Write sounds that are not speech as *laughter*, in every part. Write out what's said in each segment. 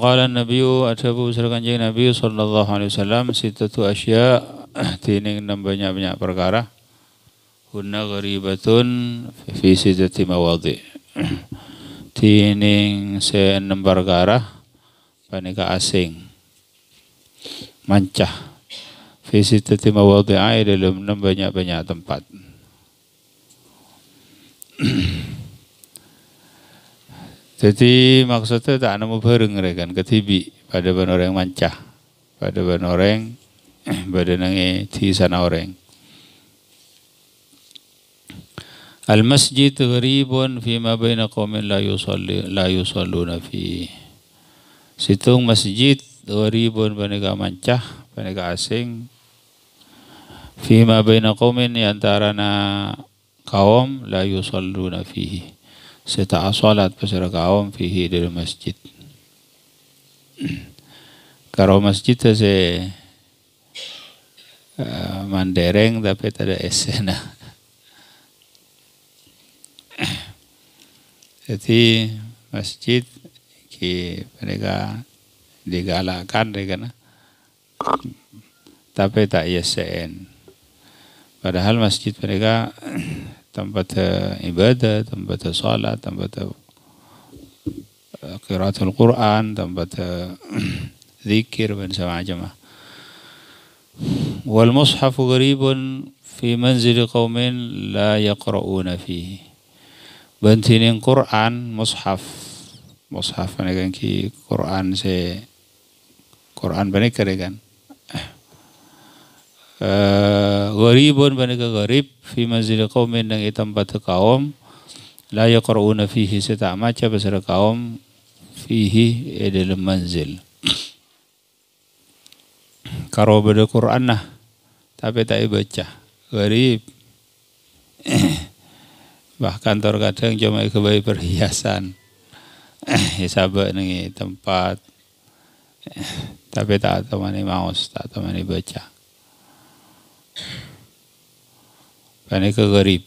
قال النبي أتبو usahakan jadi Nabi Sallallahu Alaihi Wasallam Sittatu asya tining *clears throat* enam banyak banyak perkara hunna gharibatun fi sitati mawadhi tining *clears throat* se enam perkara panika asing mancah fi sitati mawadhi dalam enam banyak banyak tempat *clears throat* Jadi maksudnya tak nemu bareng rekan ketibi pada ban orang mancah, pada ban orang pada eh, nange di sana orang. Al masjid gharibun fi ma baina qaumin layu yusalli la yusalluna fi. Situng masjid gharibun banega mancah, banega asing. Fi ma baina qaumin antara na kaum la yusalluna fihi seta asolat pasira kaum fihi di masjid *clears throat* karo masjid se uh, mandereng tapi tada esena *clears throat* jadi masjid ki mereka digalakkan mereka nah. tapi tak yesen padahal masjid mereka *clears throat* tempat eh, ibadah, tempat eh, salat, tempat eh, qiraatul Quran, tempat *clears throat* zikir dan semacamnya. Wal غريب في fi manzil لا la فيه بنتين Bantinin مصحف مصحف. Mushaf kan, kan ki Quran se Quran benar kan. Eh, gharibun banika gharib fi manzili qaumin nang tempat kaum la yaqrauna fihi seta maca besar kaum fihi edel dalam manzil karo beda Quran nah tapi tak baca gharib *coughs* bahkan terkadang cuma kebaik perhiasan ya sabak nengi tempat *coughs* tapi tak temani maus tak temani baca यानी कि गरीब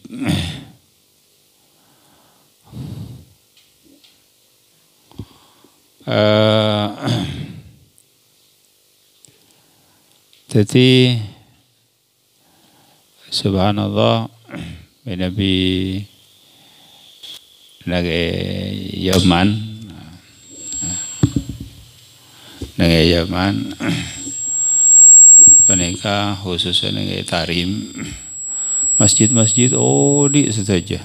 uh, jadi subhanallah *clears throat* Nabi nage Yaman nage nah. Yaman *clears throat* Mekah khususnya kayak Tarim masjid-masjid oh di saja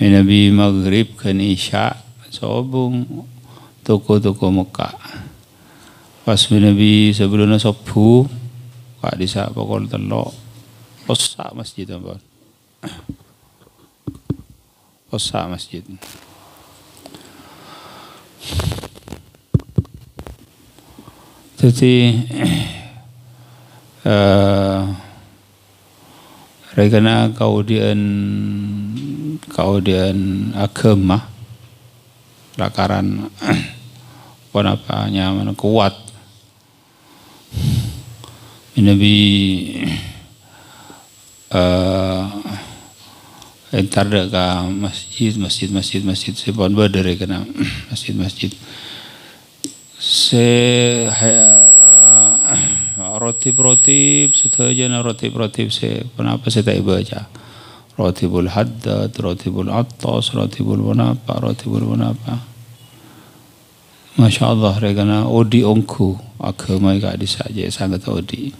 Nabi maghrib kan isya sobung toko-toko Mekah pas Nabi sebelumnya sobu kak disa pokon telok posa masjid apa posa masjid jadi uh, eh, regana kaudian kaudian agama lakaran *clears throat* ponapanya mana kuat minabi uh, eh, entar da ka masjid masjid masjid masjid se pon badare masjid masjid se rotib-rotib na rotib-rotib se kenapa saya tak baca rotibul haddad rotibul attas rotibul Roti rotibul bunapa Masya Allah regana odi onku agama gak disaje sangat odi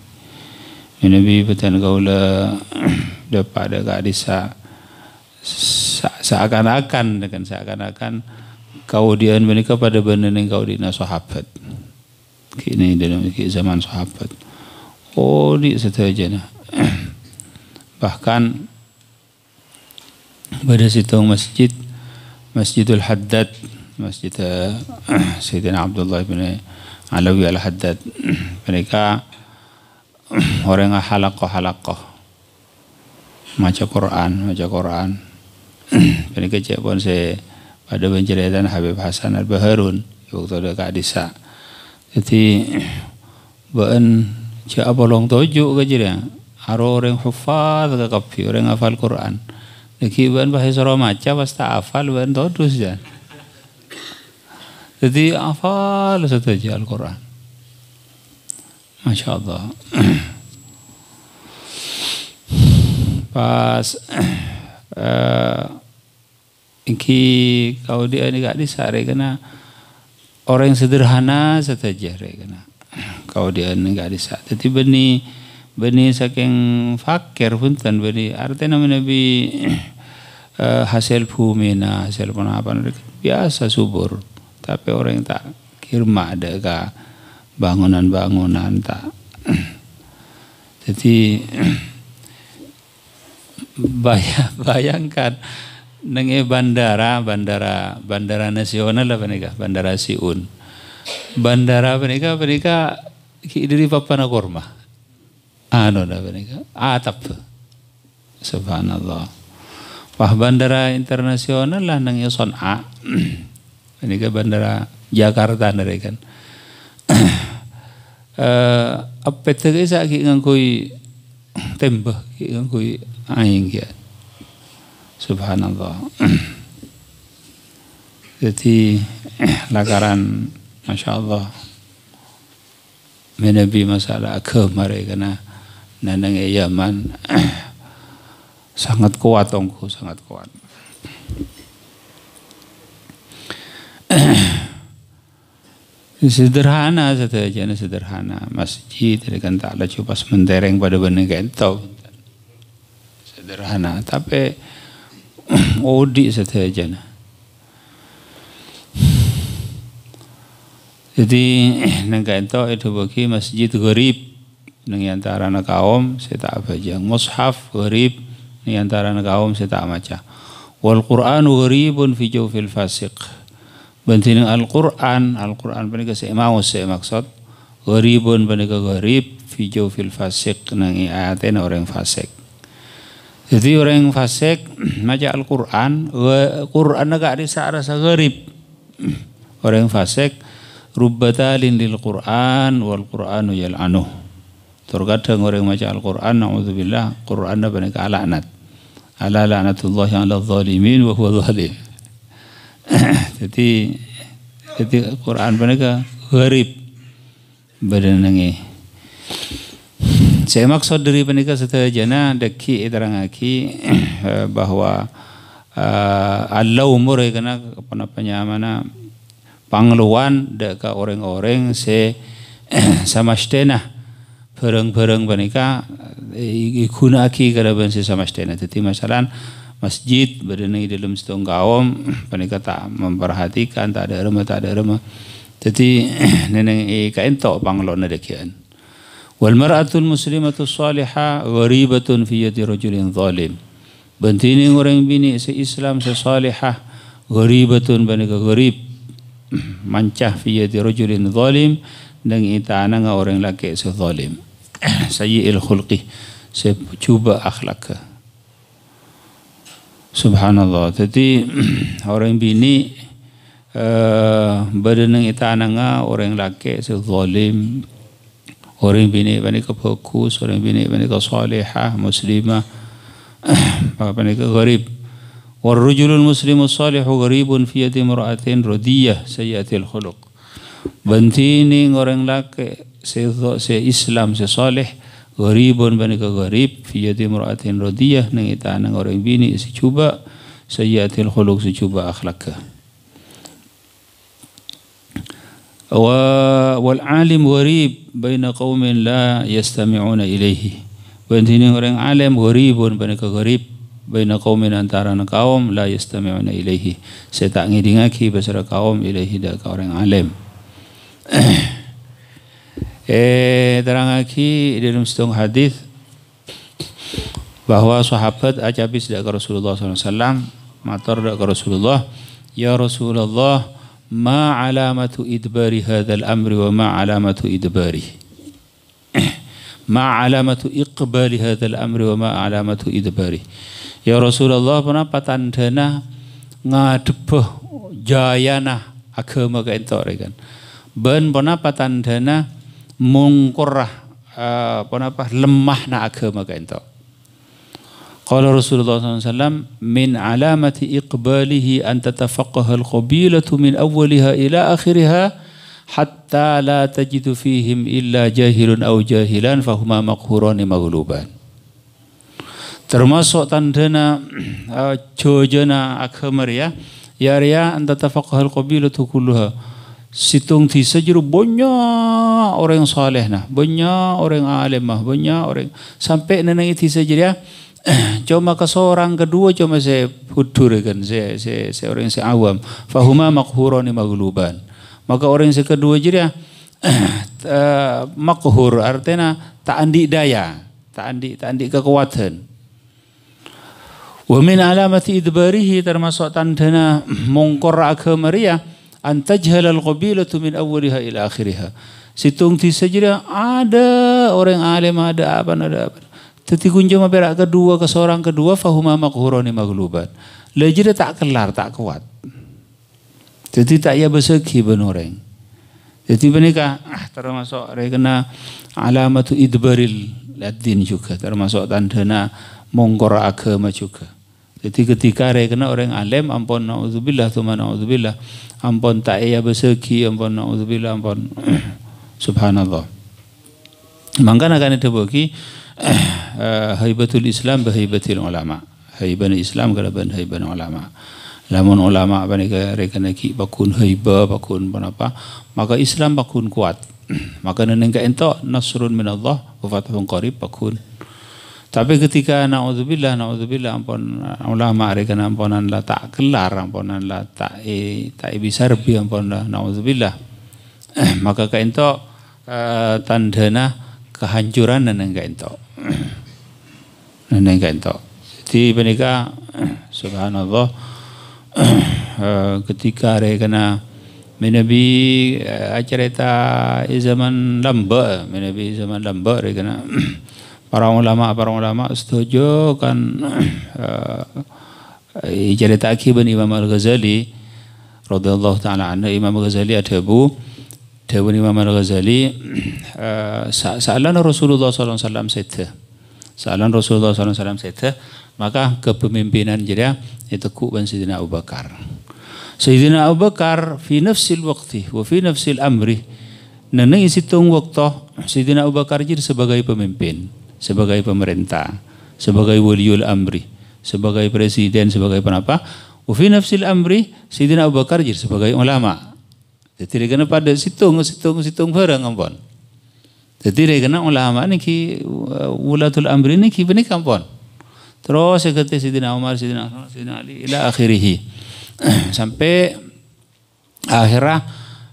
Nabi petan gaula *clears throat* dapat ada gak disa seakan-akan dengan seakan-akan kau dian menikah pada benda yang kau dina sahabat kini dalam zaman sahabat Kodi saja nah. Bahkan pada situ masjid Masjidul Haddad Masjid eh, *clears throat* Sayyidina Abdullah bin Alawi Al-Haddad *clears throat* mereka *clears throat* orang halakoh halakoh maca Quran maca Quran mereka cek pun saya pada penceritaan Habib Hasan Al Baharun waktu ada Kak Disa jadi bahan ja long toju ke jira aro orang hufaz ke kapi orang hafal Quran lagi ban bahasa Romaca pasti hafal ban todus jan jadi hafal satu aja Al Quran Masya Allah *clears throat* pas *clears throat* eh, ini kau dia ni gak disare kena orang sederhana saja kena kau dia nggak bisa tapi beni beni saking fakir pun tan beni artinya nama nabi *clears throat* eh, hasil bumi na hasil penapan biasa subur tapi orang yang tak kirma ada ka bangunan-bangunan tak *clears throat* jadi *clears throat* bayang, bayangkan nengi bandara bandara bandara nasional apa nih bandara Siun bandara penika penika idiri papana korma anu dah penika atap subhanallah wah bandara internasional lah nang yoson a penika *clears throat* bandara Jakarta nere kan *clears throat* eh apa itu tembok ki ngangkui tembak ki ngangkui aing ya subhanallah *clears throat* jadi lakaran Masya Allah. Menabi masalah agama na nanang Yaman *clears throat* sangat kuat tongku sangat kuat. *clears throat* sederhana saja sederhana masjid kan tak ada mentereng pada bening kentau sederhana tapi odi *clears throat* saja Jadi *clears throat* nang kaito itu bagi masjid gharib nang antara anak kaum saya tak bajang mushaf gharib nang antara anak kaum saya tak maca. Wal Quran gharibun fi jawfil fasiq. Bentin Al-Qur'an, Al-Qur'an panika saya mau saya maksud gharibun panika gharib fi jawfil fasiq nang ayatena orang fasik. Jadi orang fasik *clears throat* maca Al-Qur'an, Qur'an agak ada rasa gharib. *clears throat* Orang fasik rubbatalin lil Quran wal Quranu yal'anuh. Terkadang orang yang baca Al-Quran, na'udzubillah, Quran dan ke alaanat. Ala laknatullah yang ala zalimin wa huwa zalim. *coughs* jadi, jadi Quran mereka Badan badanangi. Saya maksud dari mereka setajana daki terangaki *coughs* eh, bahwa uh, eh, Allah umur kena apa namanya mana pangluan deka orang-orang se *clears throat* stena pereng-pereng mereka ikuna aki karaban se stena. tetapi masalah masjid berada di dalam setengah kaum panika *clears throat* tak memperhatikan tak ada rumah tak ada rumah jadi *clears throat* neneng ikain tok panglona dekian wal mar'atul muslimatul salihah gharibatun fi yadi rajulin zalim bentini orang bini se Islam se salihah gharibatun panika gharib mancah fi yadi rajulin zalim dan itana ngau orang laki se zalim *clears throat* sayyi'il khulqi se cuba akhlak subhanallah jadi *clears throat* orang bini uh, eh, berenang itana ngau orang laki se zalim orang bini bani ke fokus orang bini bani ke salihah muslimah *clears throat* apa bani ke gharib والرجل المسلم الصالح غريب في يد امرأة ردية سيئة الخلق Banti ini orang laki se, Islam se saleh gharibun bani ka gharib fi yadi imra'atin radiyah orang bini si cuba sayyatil Khuluk si cuba akhlak wa wal alim gharib baina qaumin la yastami'una ilayhi banti ini orang alim gharibun bani ka baina qaumin antara kaum la yastami'una ilaihi saya tak ngidingaki basara kaum ilaihi da ka orang alim *clears throat* eh terangaki di dalam setengah hadis bahwa sahabat acapis dak Rasulullah SAW matur dak Rasulullah ya Rasulullah ma alamatu idbari hadzal amri wa ma alamatu idbari *clears throat* ma alamatu iqbali hadzal amri wa ma alamatu idbari Ya Rasulullah kenapa tandana ngadebeh jayana agama kaentuk kan. Ben kenapa tandana mungkurah eh, lemah lemahna agama kaentuk. Kalau Rasulullah SAW min alamati iqbalihi an tatafaqaha al-qabilatu min awwaliha ila akhiriha hatta la tajidu fihim illa jahilun aw jahilan fahuma maqhurani maghluban termasuk tandana *clears throat* eh, jojana akhamar ya yariya anta tafaqahal qabilatu kulluha situng di sejuru banyak orang saleh nah banyak orang alim mah banyak orang sampai nana itu saja ya *clears throat* cuma ke seorang kedua cuma saya hudur kan saya saya, saya orang saya awam fahuma makhurani magluban maka orang yang kedua jadi ya *clears throat* eh, makhur artinya tak andi daya tak andi tak andi kekuatan Wamin min alamati idbarihi termasuk tandana mongkor agama ria antajhal al-qabilatu min awwaliha ila akhiriha. Situng di sejira ada orang alim ada apa ada apa. Tetapi kunjung berak kedua ke seorang kedua fahuma makhuroni maghlubat. Lejira tak kelar tak kuat. Jadi tak ya bersegi benoreng. Jadi mereka ah, termasuk rekena alamatu idbaril ladin juga termasuk tandana mongkor agama juga. Jadi ketika re kena orang alim ampun naudzubillah tuma naudzubillah ampun tak ia besegi ampun naudzubillah ampun *clears throat* subhanallah. Maka akan ada bagi haibatul Islam bahibatil ulama. Haiban Islam kalaban haiban ulama. Lamun ulama panika reka ki bakun haiba bakun apa maka Islam bakun kuat. *clears throat* maka neneng ka entok nasrun min Allah wa fathun qarib bakun tapi ketika naudzubillah naudzubillah ampun allah ari kana ampunan la tak kelar ampunan la tak e, tak bisa rebi ampun la naudzubillah. *clears throat* Maka kain ento uh, eh, tandana kehancuran dan enggak ento. dan *clears throat* enggak ento. Jadi menika *clears throat* subhanallah uh, ketika ari kana menabi eh, acara ta zaman lamba menabi zaman lamba ari kana para ulama para ulama setuju kan *clears throat* eh, eh, jadi takibin Imam Al-Ghazali radhiyallahu taala anhu Imam Al-Ghazali ada bu, Dawun Imam Al-Ghazali salan Rasulullah SAW sete Sa'alan Rasulullah SAW sete Maka kepemimpinan jadi Itu kuban Sayyidina Abu Bakar Sayyidina Abu Bakar Fi nafsil waqti Wa fi nafsil amri isi tung waktu Sayyidina Abu Bakar jadi sebagai pemimpin sebagai pemerintah, sebagai waliul amri, sebagai presiden, sebagai penapa. Ufi nafsil amri, Sidina Abu Bakar jadi sebagai ulama. Jadi kena pada situng, situng, situng barang ampun. Jadi kena ulama ni ki uh, ulatul amri ni ki benik kampon. Terus seperti Sidina Umar, Sidina Sidina Ali, ila akhirih. *clears throat* Sampai akhirnya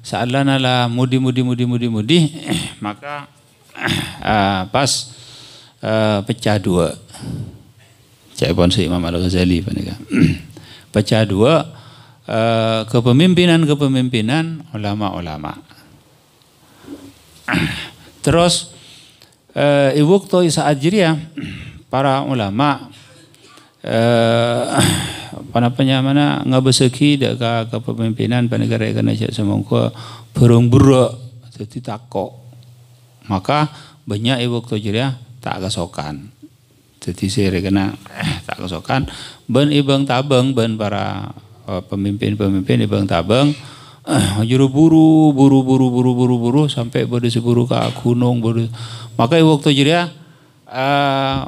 sealan ala mudi mudi mudi mudi mudi *clears throat* maka *clears throat* uh, pas uh, pecah dua. Cak si Imam Al-Ghazali. *clears throat* pecah dua uh, kepemimpinan-kepemimpinan ulama-ulama. *clears throat* Terus uh, Ibu kota Isa Ajriya, *clears throat* para ulama eh, apa namanya mana ngabeseki dak kepemimpinan negara Indonesia semongko burung buruk jadi takok maka banyak ibu kota jiria tak kesokan jadi saya kena eh, tak kesokan ben ibang tabang, ben para eh, pemimpin-pemimpin ibang tabang. Eh, juru buru buru buru buru buru buru sampai bodi seburu ke gunung bodi. maka waktu jadi uh,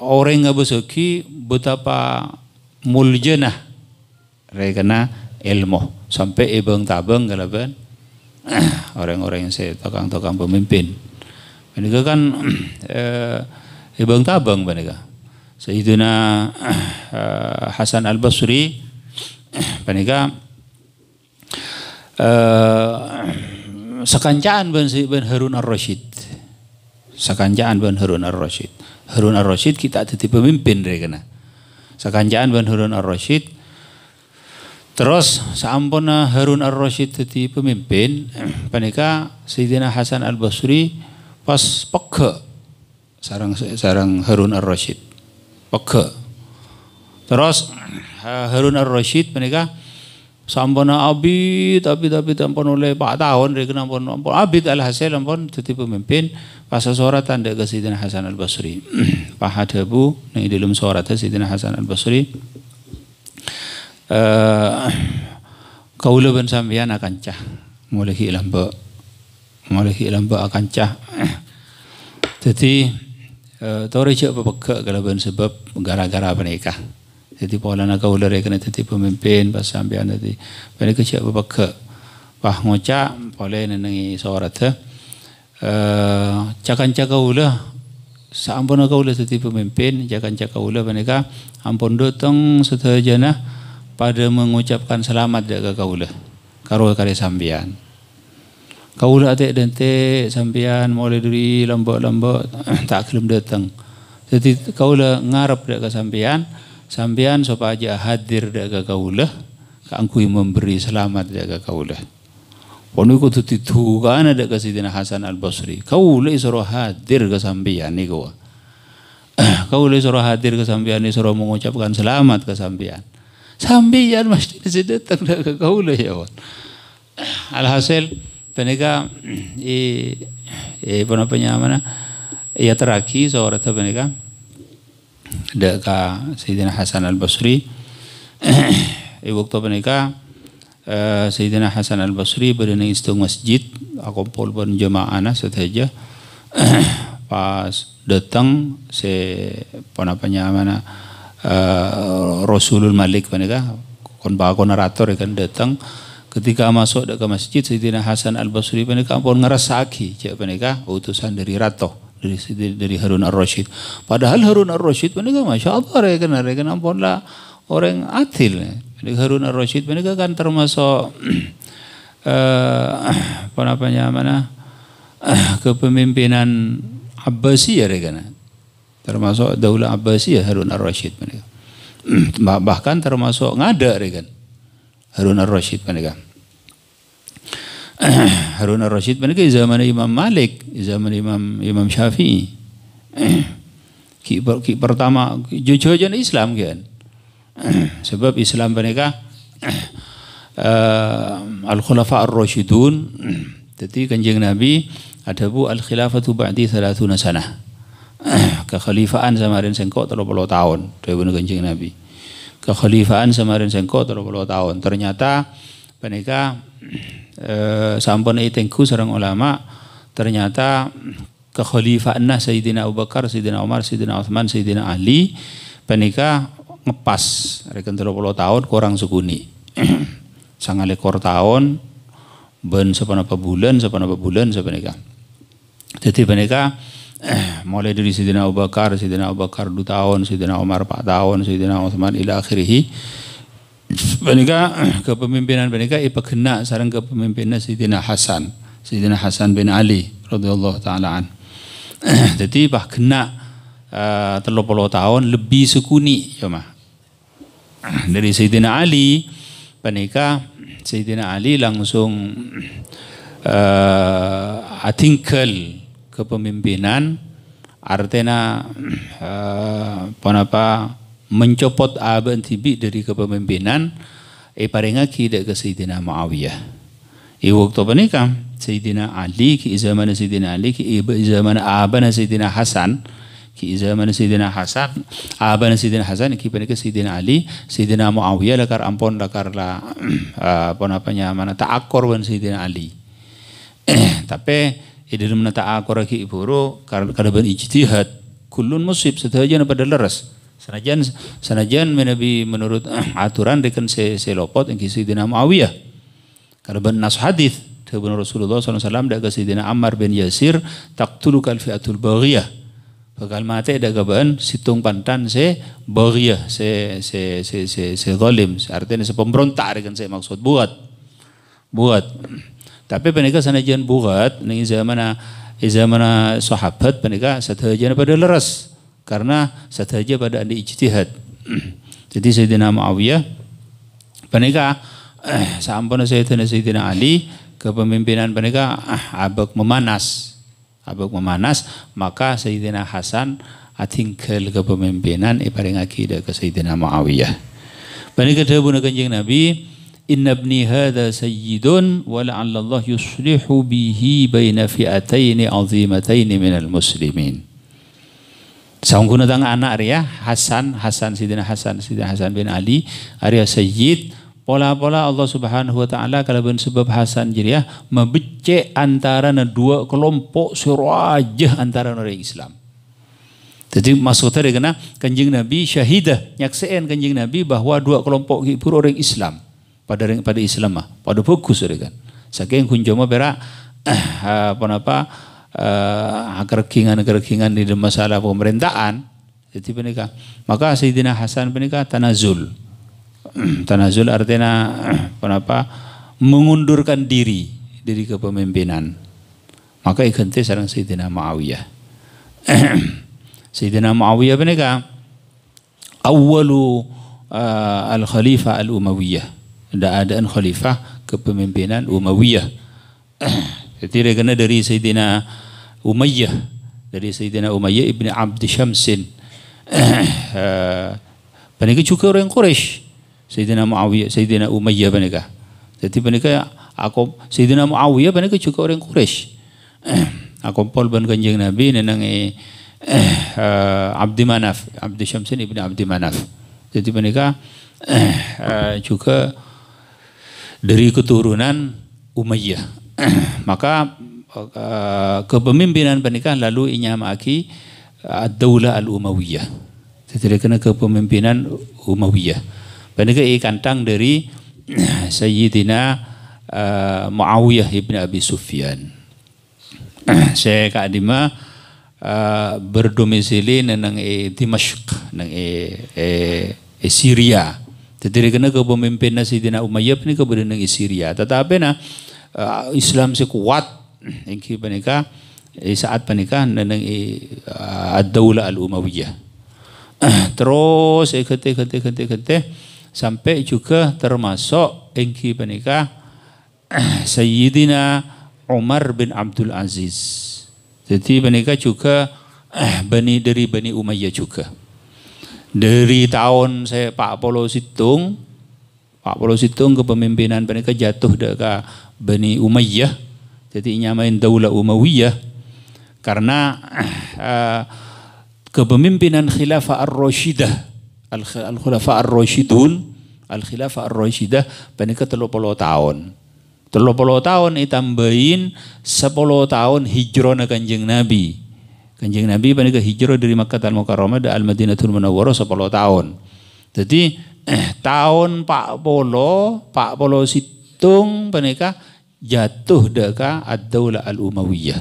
orang nggak bersuki betapa muljenah rekena ilmu sampai ibang tabeng galaban orang-orang yang saya tukang-tukang pemimpin mereka kan *clears throat* eh, ibang ya tabang mereka. Sayyidina *clears throat* eh, Hasan Al Basri *clears throat* mereka eh, sekancaan ben, ben Harun Ar Rashid. Sekancaan ben Harun Ar Rashid. Harun Ar Rashid kita jadi pemimpin mereka nah Sekancaan ben Harun Ar Rashid. Terus sampun eh, Harun Ar Rashid jadi pemimpin, panika Sayyidina Hasan Al Basri pas peke sarang sarang Harun Ar Rashid peke terus eh, Harun Ar Rashid menikah sampana abid tapi tapi tampon oleh pak tahun dari ampun abi telah hasil ampun jadi pemimpin pas suara tanda ke Sidina Hasan Al Basri *clears throat* pak hadabu nang dalam suara Sidina Hasan Al Basri uh, kaula ben akan cah mulai hilang Maliki lamba akan cah. *coughs* Jadi eh, torija pepegak kalaban sebab gara-gara menikah. Jadi pola nak ular kena jadi pemimpin pas sampai jadi di pada kecil wah Pah boleh pola nenengi sorat tu. Eh. Eh, cakan caka ulah saampun kau ulah jadi pemimpin cakan caka ulah mereka ampun dotong jana pada mengucapkan selamat dekat kau ulah. Karo kali sambian. Kaula atik dente sampean mole duri lembok-lembok *clears throat* tak kelem datang. Jadi kaula ngarep dak ke sampean, sampean sapa aja hadir dak ke kaula, angkui memberi selamat dak ke kaula. Wanu kudu ditukan ada ke Sidina Hasan Al Basri. Kaula isro hadir ke sampean ni *clears throat* kawa. Kaula isro hadir ke sampean isro mengucapkan selamat ke sampean. Sampean mesti *laughs* datang dak ke kaula ya. *clears throat* Alhasil Peneka i e, e pona penyamana ia teraki seorang tu peneka deka Sayyidina Hasan Al Basri i waktu peneca uh, Hasan Al Basri berani istung masjid aku pol pun so teja pas datang se pono penyamana uh, eh, Rasulul Malik peneka kon bago narator ikan datang ketika masuk ke masjid Sayyidina Hasan Al Basri mereka pun ngerasaki cek mereka oh, utusan dari Rato dari dari Harun Ar Rashid padahal Harun Ar Rashid mereka masya Allah mereka mereka ampun lah orang atil mereka Harun Ar Rashid mereka kan termasuk *clears throat* eh, apa namanya mana *clears throat* kepemimpinan Abbasiyah mereka termasuk Daulah Abbasiyah Harun Ar Rashid mereka bahkan termasuk ngada mereka Harun al-Rashid mereka. *clears throat* Harun al-Rashid mereka zaman Imam Malik, zaman Imam Imam Syafi'i. ki, *clears throat* ki pertama jujur aja Islam kan. *clears throat* Sebab Islam mereka uh, al-khulafa ar rashidun Jadi kanjeng Nabi ada bu al-khilafatu ba'di 30 sanah. Kekhalifaan sama Rin Sengkok terlalu tahun dari kanjeng Nabi kekhalifahan semarin sengko 30 tahun. Ternyata penika e, eh, sampun itengku serang ulama ternyata kekhalifaanna Sayyidina Abu Bakar, Sayyidina Umar, Sayyidina Uthman, Sayyidina Ali penika ngepas reken 30 tahun kurang *clears throat* Sangat lekor tahun ben sepanapa bulan sepanapa bulan sapanika. Jadi penika. *clears throat* mulai dari Sayyidina Abu Bakar, Sayyidina Abu Bakar 2 tahun, Sayyidina Umar 4 tahun, Sayyidina Uthman ila akhirih. Benika *clears throat* kepemimpinan benika ipagena sareng kepemimpinan Sayyidina Hasan, Sayyidina Hasan bin Ali radhiyallahu taala an. *clears throat* Jadi bah kena uh, telopolo tahun lebih sukuni ya mah. Dari Sayyidina Ali benika Sayyidina Ali langsung uh, atingkel kepemimpinan artinya *clears throat* eh, apa mencopot Aban Tibi dari kepemimpinan e paringa ki ke Sayyidina Muawiyah e waktu panika Sayyidina Ali ke zaman Sayyidina Ali ki zaman Aban Sayyidina Hasan ke zaman Sayyidina Hasan Aban Sayyidina Hasan ke zaman Sayyidina Ali Sayyidina Muawiyah lakar ampun lakar la *clears throat* eh, apa namanya mana ta'akkor ban Sayyidina Ali *clears throat* tapi idir menata akoraki iboro kada ben ijtihad kulun musib sedajan pada leres. Sanajan sanajan menabi menurut *clears throat* aturan dengan se lopot yang kisah Sayyidina Muawiyah. Kada ban nas hadis Tuhan Rasulullah SAW dah ke Ammar bin Yasir tulu kalfiatul baghiyah. Bakal mati ada kaban situng pantan se baghiyah se se se se se zalim artinya se pemberontak dengan se maksud buat buat *clears throat* Tapi sana jen buhat, ning zaman zaman sahabat mereka sadaja pada leres karena sadaja pada andi ijtihad. *clears throat* Jadi Sayyidina Muawiyah panika eh, *clears throat* sampun Sayyidina Sayyidina Ali kepemimpinan mereka ah, *clears throat* abek memanas. Abek memanas maka Sayyidina Hasan atingkel kepemimpinan iparing akidah ke Sayyidina Muawiyah. Panika dawuh kanjeng Nabi inna ibni hadha sayyidun wa la'alla yuslihu bihi baina fi'ataini azimataini minal muslimin. Sangguna tang anak Arya Hasan Hasan Sidina Hasan Sidina Hasan bin Ali Arya Sayyid pola-pola Allah Subhanahu wa taala ben sebab Hasan jadi ya mebece antara dua kelompok surajah antara orang Islam. Jadi maksudnya dia kena kanjeng Nabi syahidah nyakseen kanjeng Nabi bahwa dua kelompok itu orang Islam pada pada Islam mah pada fokus kan saking kunjoma berak eh, apa napa eh, kerkingan-kerkingan di masalah pemerintahan jadi penika maka Sayyidina Hasan penika tanazul *clears throat* tanazul artinya *clears throat* apa apa mengundurkan diri dari kepemimpinan maka ikhenti sarang Sayyidina Muawiyah *clears throat* Sayyidina Muawiyah penika awalu uh, eh, al-khalifah al-umawiyah keadaan khalifah kepemimpinan Umayyah. *clears throat* Jadi karena dari Sayyidina Umayyah dari Sayyidina Umayyah ibn Abd Syamsin. *clears throat* Eh, panika juga orang Quraisy. Sayyidina Muawiyah, Sayyidina Umayyah panika. Jadi panika aku Sayyidina Muawiyah panika juga orang Quraisy. *clears throat* Aku pol ban kanjeng Nabi nenang eh, Abdi Manaf, Abdi Syamsin ibn Abdi Manaf. Jadi panika juga eh, dari keturunan Umayyah. *clears throat* Maka eh, kepemimpinan pernikahan lalu inya maki eh, ad-daulah al-Umayyah. kena kepemimpinan Umayyah. Pernikah ini kantang dari *clears throat* Sayyidina uh, Muawiyah ibn Abi Sufyan. Saya *clears throat* Kak Dima uh, berdomisili nang e Dimashq, nang e, e, e Syria. Tetiri kena kepemimpinan Sayyidina Umayyah ini kebenaran Syria. Tetapi na uh, eh, Islam sekuat ini panika eh, saat pernikahan neneng uh, eh, ad-daulah al-Umayyah. *clears throat* Terus kete kete kete kete sampai juga termasuk ini panika *clears throat* Sayyidina Umar bin Abdul Aziz. Jadi mereka juga *clears throat* Bani dari Bani Umayyah juga. Dari tahun saya Pak Polo Situng, Pak Polo Situng kepemimpinan mereka jatuh ke Bani Umayyah, jadi nyamain daulah Umayyah. Karena uh, *clears throat* kepemimpinan khilafah ar Roshidah al-khilafah ar Roshidun al-khilafah ar-rasyidah mereka 30 tahun. puluh tahun ditambahin sepuluh tahun hijrah kanjeng Nabi. Kanjeng Nabi panika hijrah dari Makkah al Mukarramah dan Al Madinatul Munawwarah 10 tahun. Jadi eh, tahun 40 40 situng panika jatuh deka ad-daulah al-Umayyah.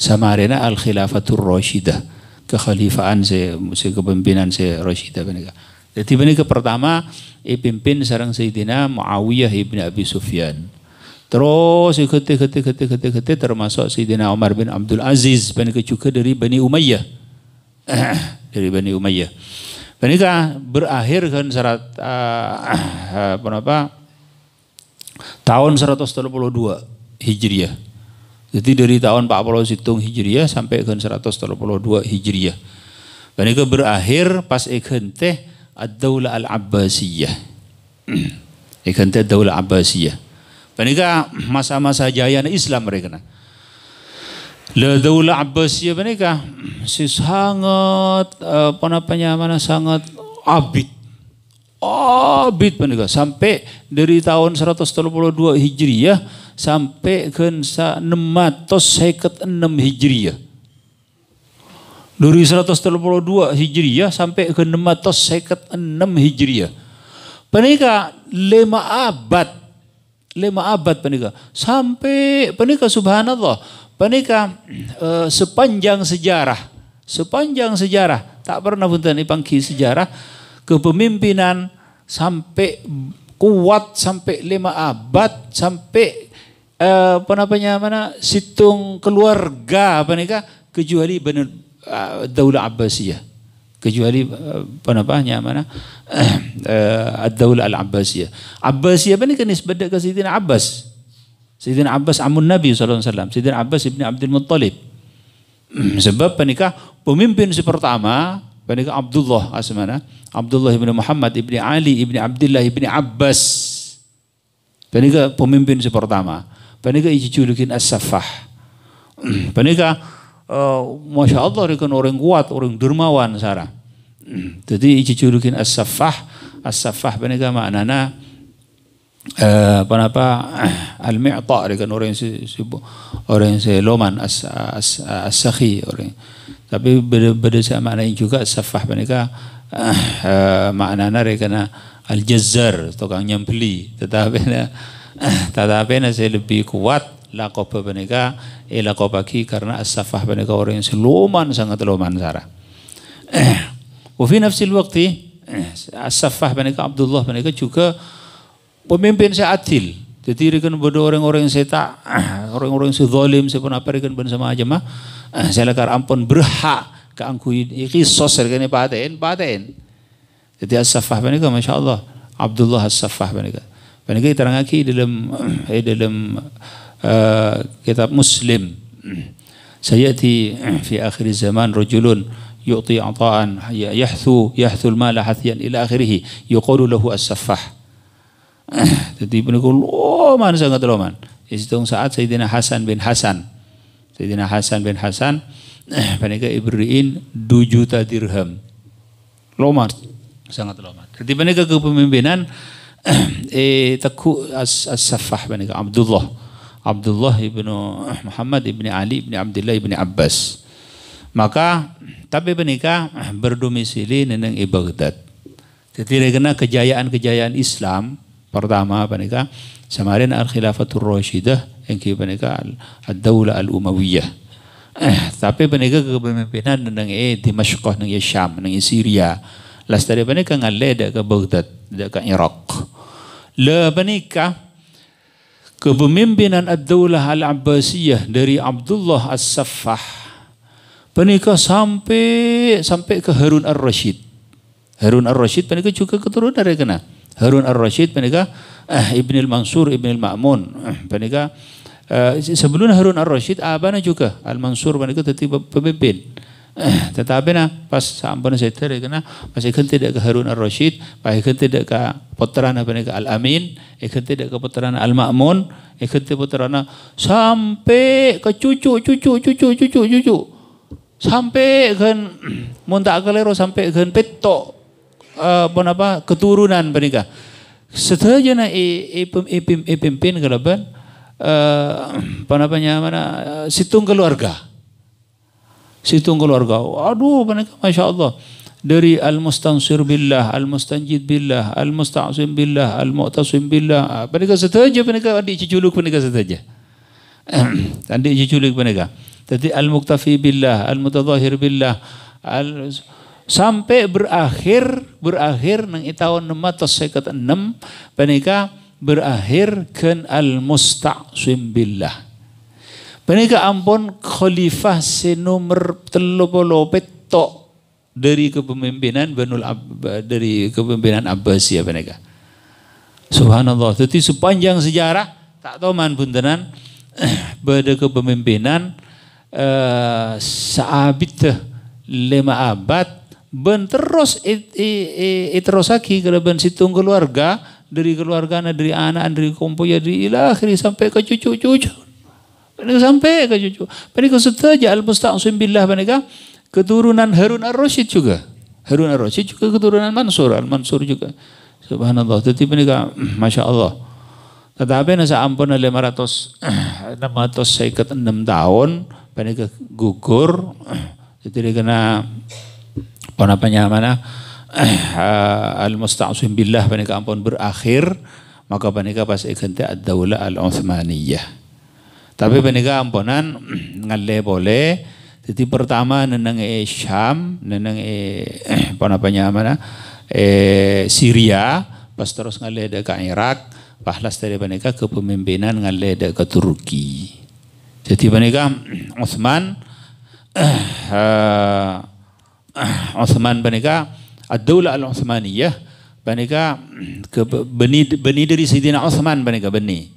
Samarena al-khilafatur rasyidah. Kekhalifaan se, se kepemimpinan se rasyidah panika. Jadi panika pertama dipimpin eh, sarang Sayyidina Muawiyah ibn Abi Sufyan. Terus kete kete kete kete kete termasuk Sayyidina Umar bin Abdul Aziz bin kecuka dari Bani Umayyah. *coughs* dari Bani Umayyah. Menikah berakhir kan serat uh, *coughs* uh, apa tahun 132 Hijriah. Jadi dari tahun 40 situng Hijriah sampai ke 132 Hijriah. Menikah berakhir pas ikan teh Ad-Daulah Al-Abbasiyah. *coughs* ikan teh Daulah Abbasiyah. Panika masa-masa na Islam mereka. na. Le Daulah ya panika si sangat eh, apa namanya mana sangat abid. Abid panika sampai dari tahun 132 Hijriah sampai ke 656 Hijriah. Dari 132 Hijriah sampai ke 656 Hijriah. Panika lima abad lima abad penika sampai penika subhanallah penika e, eh, sepanjang sejarah sepanjang sejarah tak pernah punten pangki sejarah kepemimpinan sampai kuat sampai lima abad sampai e, apa namanya mana situng keluarga penika kecuali benar uh, Daulah Abbasiyah kecuali eh, namanya mana *clears throat* eh, ad-daulah al-abbasiyah abbasiyah ini kan nisbat ke Sayyidina Abbas Sayyidina Abbas amun Nabi SAW Sayyidina Abbas ibn Abdul Muttalib *clears throat* sebab penikah pemimpin si pertama penikah Abdullah asmana Abdullah ibn Muhammad ibni Ali ibni Abdullah ibni Abbas Penikah pemimpin si pertama Penikah ijjulukin as-safah *clears throat* Penikah Eh, Masya Allah rekan orang kuat, orang dermawan sarah. *clears throat* Jadi ijijulukin as-safah, as-safah benika maknana nah, eh, apa apa *clears throat* al-mi'ta rekan orang si, si orang si loman as, as, as, sakhi orang. Tapi beda beda sama maknanya juga as-safah benika *clears throat* eh, maknana rekana al-jazzar tukang nyempeli. Tetapi na, tetapi na saya lebih kuat lakoba benika elako eh, ki karena as-safah benika orang yang seluman sangat luman sara *clears throat* Wafi nafsil waktu *clears throat* as-safah benika Abdullah benika juga pemimpin adil. Jadi rekan bodoh orang-orang yang saya tak, *clears throat* orang-orang yang zalim, saya pun apa rekan benda sama aja mah. Saya lakar ampun berhak ke ini kisos rekan paten, paten. Jadi as-safah benika masya Allah Abdullah as-safah benika. Benika terangaki dalam eh dalam Eh, kitab Muslim. Sayati fi akhir zaman rajulun yu'ti ata'an ya yahthu yahthul mala hathiyan ila akhirih yuqulu lahu as-saffah. *clears throat* Jadi niku loman sangat loman. Isitung saat Sayyidina Hasan bin Hasan. Sayyidina Hasan bin Hasan panika ibriin 2 juta dirham. Loman sangat loman. Jadi panika kepemimpinan *clears throat* eh teku as-saffah panika Abdullah. Abdullah ibnu Muhammad ibni Ali ibni Abdullah ibni Abbas. Maka tapi menikah berdomisili neneng di Baghdad. Jadi karena kejayaan-kejayaan Islam pertama panika samarin al khilafatul rasyidah yang ki panika al daulah al umawiyah. Eh, tapi panika kepemimpinan neneng eh di Masyukoh neneng Syam neneng Syria. Las tadi panika ngaleda ke Baghdad, ke Irak. Le panika kepemimpinan ad Al-Abbasiyah dari Abdullah As-Saffah penikah sampai sampai ke Harun Ar-Rashid. Harun Ar-Rashid penikah juga keturunan dari kena. Harun Ar-Rashid penikah eh, Ibn Al-Mansur, Ibn Al-Ma'mun. Eh, penikah eh, sebelum Harun Ar-Rashid abana juga Al-Mansur penikah tetap pemimpin tetapi nah pas sampun seder kena pas ikut tidak ke Harun Ar Rashid, pas ikut tidak ke puteran apa ke Al Amin, ikut tidak ke puteran Al Ma'mun, ikut puteran sampai ke cucu cucu cucu cucu cucu sampai gen *clears throat* muntak kelero sampai gen petok uh, apa keturunan pernikah. Setelah nah i, i, ipim i, kalau pimpin uh, apa namanya mana eh, situng keluarga situng keluarga. Aduh, mereka Masya Allah. Dari Al-Mustansir Billah, Al-Mustanjid Billah, Al-Musta'asim Billah, Al-Mu'tasim Billah. Ah, mereka setuju, mereka adik cuculuk mereka setuju. *clears throat* adik cuculuk mereka. Tadi Al-Muktafi Billah, Al-Mutadahir Billah, al sampai berakhir berakhir nang tahun enam, mereka berakhir ken al musta'sim billah Panika ampun khalifah senomer telopolo petok dari kepemimpinan Banul Abba, dari kepemimpinan Abbasiyah panika. Subhanallah. Jadi sepanjang sejarah tak tahu man buntenan pada *clears throat* kepemimpinan uh, eh, sahabit lima abad ben terus terus lagi kalau ben situng keluarga dari keluarga dari anak dari kompo ya dari ilakhir sampai ke cucu-cucu mereka sampai ke cucu. Mereka seterja al-musta'asim billah mereka keturunan Harun ar Rashid juga. Harun ar Rashid juga keturunan Mansur, al-Mansur juga. Subhanallah. Jadi mereka, *clears throat* Masya Allah. Tetapi nasa ampun 500, 656 *clears throat* tahun, mereka gugur. *clears throat* Jadi kena, namanya mana, ah, al-musta'asim billah mereka ampun berakhir. Maka mereka pas ikhanta ad-daulah al-Uthmaniyah. Tapi menika ampunan *clears throat* ngale boleh. Jadi pertama neneng e Syam, neneng e *clears throat* apa namanya mana e eh, Syria, pas terus ngale de ke Irak, pahlas dari mereka kepemimpinan ngale de ke Turki. Jadi mereka *clears throat* Utsman uh, Utsman mereka ad-daulah al-Utsmaniyah mereka beni benih dari na Utsman mereka beni.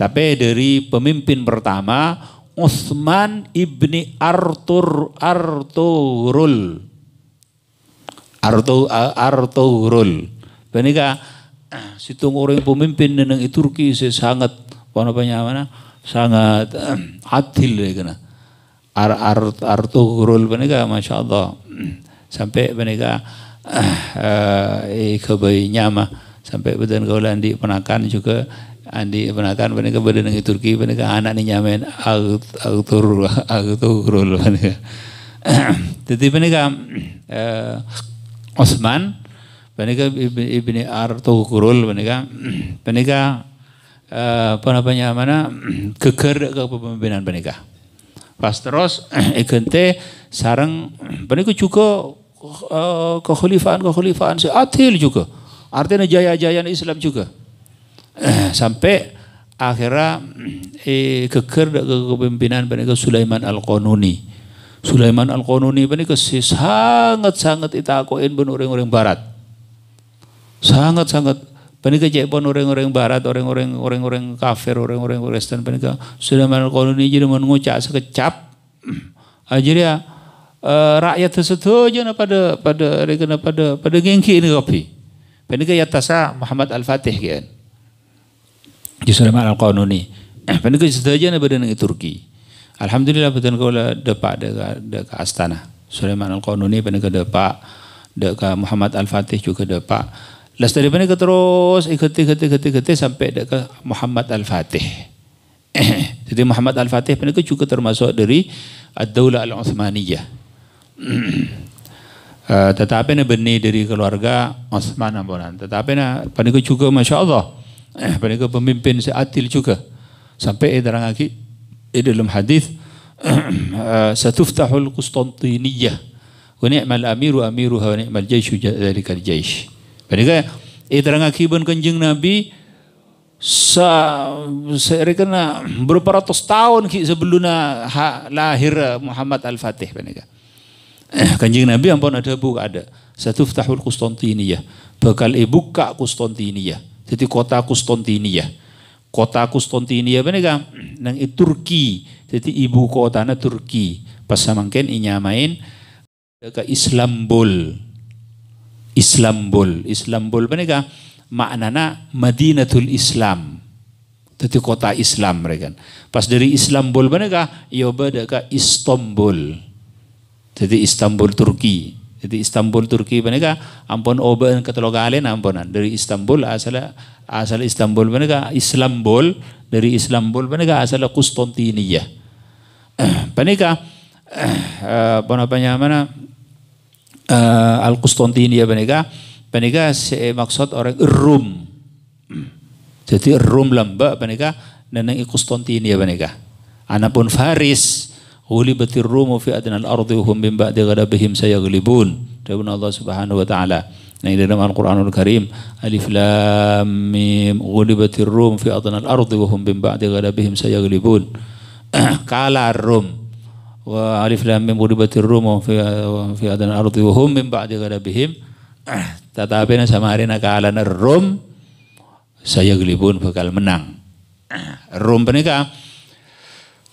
Tapi dari pemimpin pertama Utsman ibni Artur Arturul. Artu Arturul. Benika situng orang pemimpin itu Turki saya sangat apa mana sangat adil ya kena. Ar Ar Arturul benika masya Allah sampai benika eh uh, eh, nyama sampai badan kau landi penakan juga Andi penataan ke beda dengan Turki ke anak ni nyamen agturul agturul panika. Jadi panika ke *clears throat* eh, Osman ke ibni Artukurul ke panika *clears throat* ke eh, apa namanya mana *clears throat* keker ke pemimpinan ke Pas terus ikente sarang ke juga eh, kekhilifaan kekhilifaan si atil juga. Artinya jaya-jayaan Islam juga. *clears throat* sampai akhirnya *clears throat* eh, keker ke kepemimpinan ke Sulaiman Al-Qanuni. Sulaiman Al-Qanuni si sangat-sangat itakoin ben orang-orang barat. Sangat-sangat mereka cek pun orang-orang barat, orang-orang orang-orang kafir, orang-orang Kristen ke Sulaiman Al-Qanuni jadi mengucap sekecap. *clears throat* Ah, jadi ya Uh, rakyat setuju pada pada pada pada pada gengki ini kopi. Pendek ya tasa Muhammad Al Fatih kan di Al-Qanuni eh, pendek setuju na badan ng Turki alhamdulillah badan kau lah depa da da astana Sulaiman Al-Qanuni pendek depa dapat ka Muhammad Al-Fatih juga dapat. Lestari dari pendek terus ikuti ikuti ikuti ikuti sampai da Muhammad Al-Fatih *coughs* jadi Muhammad Al-Fatih pendek juga termasuk dari ad Al-Uthmaniyah *coughs* eh, tetapi na benih dari keluarga Osman Ambonan tetapi na pendek juga Masya Allah Eh, mereka pemimpin seadil juga. Sampai eh, terang lagi eh, dalam hadis *clears throat* eh, satuftahul Qustantiniyah wa ni'mal amiru amiruha wa ni'mal hujah dzalikal jaish. Mereka eh terang lagi pun kanjeng Nabi sa serekana berapa ratus tahun ki sebelum lahir Muhammad Al-Fatih mereka. Eh, kanjeng Nabi ampun ada buka ada. Satu ftahul Qustantiniyah. Bakal ibuka Qustantiniyah. Jadi kota Konstantinia. Kota Kustantinia kan? nang i Turki. Jadi ibu kota na Turki. Pas samangken inyamain ke Islambol. Islambol. Islambol benega maknana Madinatul Islam. Jadi kota Islam mereka. Pas dari Islambol benega yo beda ke Istanbul. Jadi Istanbul Turki. Jadi Istanbul Turki mereka ampun oben alen ampunan dari Istanbul asal asal Istanbul mereka Islambol dari Islambol mereka asal Konstantinia. *clears throat* Mereka *clears throat* eh, apa namanya mana eh, Al Konstantinia mereka mereka maksud orang Rum. Jadi Rum lamba mereka neneng Konstantinia mereka. Anapun Faris Ghulibatir Rumu fi adnal ardi hum min ba'di ghadabihim sayaghlibun. Rabbuna Allah Subhanahu wa taala. Nah, ini dalam Al-Qur'anul Karim, Alif Lam Mim, Ghulibatir Rum fi adnal ardi wa hum min ba'di ghadabihim sayaglibun. *clears throat* Kala Rum wa Alif Lam Mim Ghulibatir Rum fi fi adnal ardi wa hum min ba'di ghadabihim. *clears throat* Tetapi sama hari nak kala Rum saya gelibun bakal menang. *clears throat* Rum penikah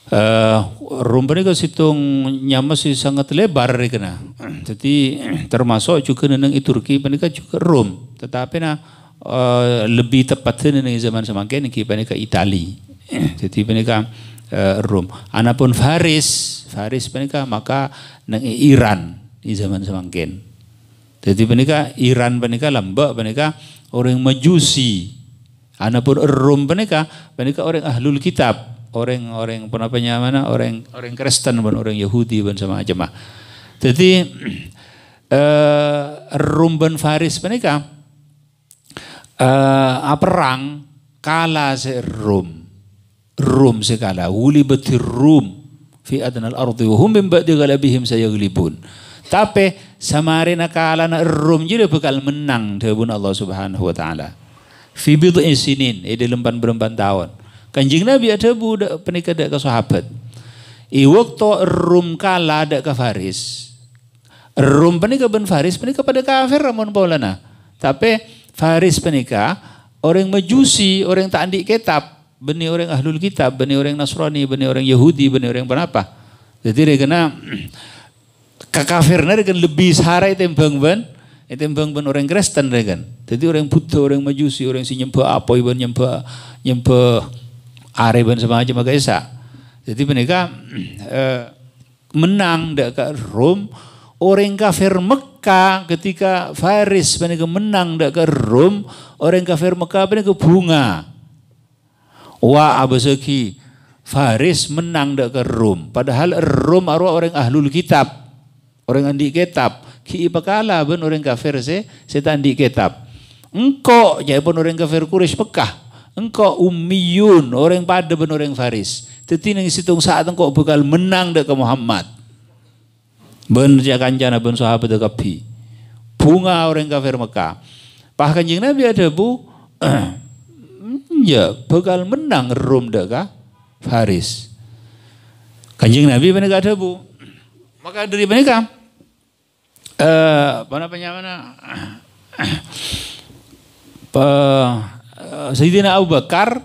Uh, eh, rumpennya ke situng nyama sih sangat lebar kena. Jadi *clears throat* termasuk juga neneng Iturki, Turki mereka juga Rum. Tetapi nah eh, lebih tepatnya neneng zaman semakin ini mereka Itali. *clears throat* Jadi mereka eh, Rom. Rum. Anapun Faris, Faris mereka maka neng Iran di zaman semakin. Jadi mereka Iran mereka lamba mereka orang Majusi. Anapun Rum mereka mereka orang Ahlul Kitab orang-orang pun apa nyamana orang orang Kristen pun orang Yahudi pun sama aja mah. Jadi *clears throat* eh, rumben Faris mereka eh, perang kala se Rum Rum kala wuli betir Rum fi adnal ardi wa hum min ba'di ghalabihim sayaglibun. Tapi samari kala na Rum jadi bekal menang depan Allah Subhanahu wa taala. Fi bid'i sinin, ide lempan berempat tahun. Kanjeng Nabi ada bu penikah dak ke sahabat. Iwaktu rum kala dak ke Faris. Rum penikah ben Faris penikah pada kafir ramon paulana. Tapi Faris penikah orang majusi, orang tak andik kitab, beni orang ahlul kitab, beni orang Nasrani, beni orang Yahudi, beni orang berapa. Jadi dia kena *clears throat* kafir nari kan lebih sehari tembang ben tembang ban orang Kristen dia kan. Jadi orang Buddha, orang Majusi, orang si nyembah apa, iban nyembah nyembah sama aja maka Isa. Jadi mereka *clears throat* eh, menang ke Rom. Orang kafir Mekah ketika Faris mereka menang ke Rom. Orang kafir Mekah mereka bunga. Wa abasaki Faris menang ke Rom. Padahal Rom arwah orang ahlul kitab. Orang andi kitab. Ki pakala ben orang kafir se setan di kitab. Engkau jadi pun orang kafir Quraisy Mekah engkau ummiyun orang pada ben orang faris teti nang situng saat engkau bakal menang dek Muhammad Muhammad ben jana ben sahabat dek Pi bunga orang kafir Mekah pah kanjeng Nabi ada bu *clears throat* ya bakal menang rum dek faris kanjeng Nabi ben ada bu maka dari mereka eh uh, mana *clears throat* penyamana Eh, Sayyidina Abu Bakar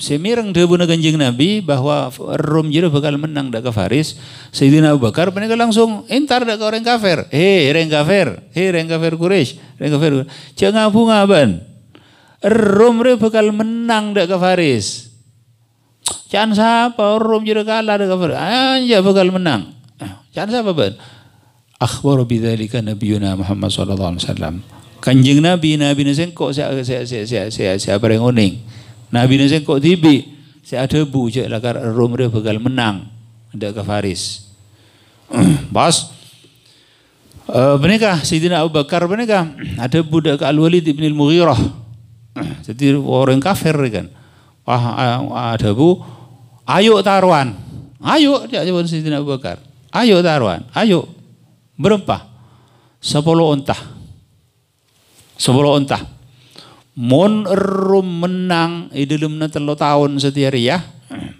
semirang bunuh kanjeng Nabi bahwa Rom jero bakal menang dak ke Faris. Sayyidina Abu Bakar mereka langsung entar dak orang kafir. Hei, orang kafir. Hei, orang kafir Quraisy. Orang kafir. Jangan bunga ban. Rom re bakal menang dak ke Faris. Jangan siapa Rom jadi kalah dak ke Faris. Aja bakal menang. Eh, jangan siapa ban? Akhbar bidzalika nabiyuna Muhammad sallallahu alaihi wasallam. Kanjeng Nabi, Nabi nesen saya saya saya saya saya saya bareng oning. Nabi nesen tibi, saya ada bu je lakar rum dia begal menang ada ke Faris. *clears throat* Bas, uh, eh, benekah Sayyidina Abu Bakar benekah ada budak ke Al-Walid ibn al-Mughirah. *clears throat* Jadi orang kafir kan. Wah, ah, ada bu, ayo taruhan. Ayo, dia jawab Sayyidina Abu Bakar. Ayo taruhan, ayo. Berempah. Sepuluh ontah. Sebelum entah. mon rum menang na telo tahun setiap ya,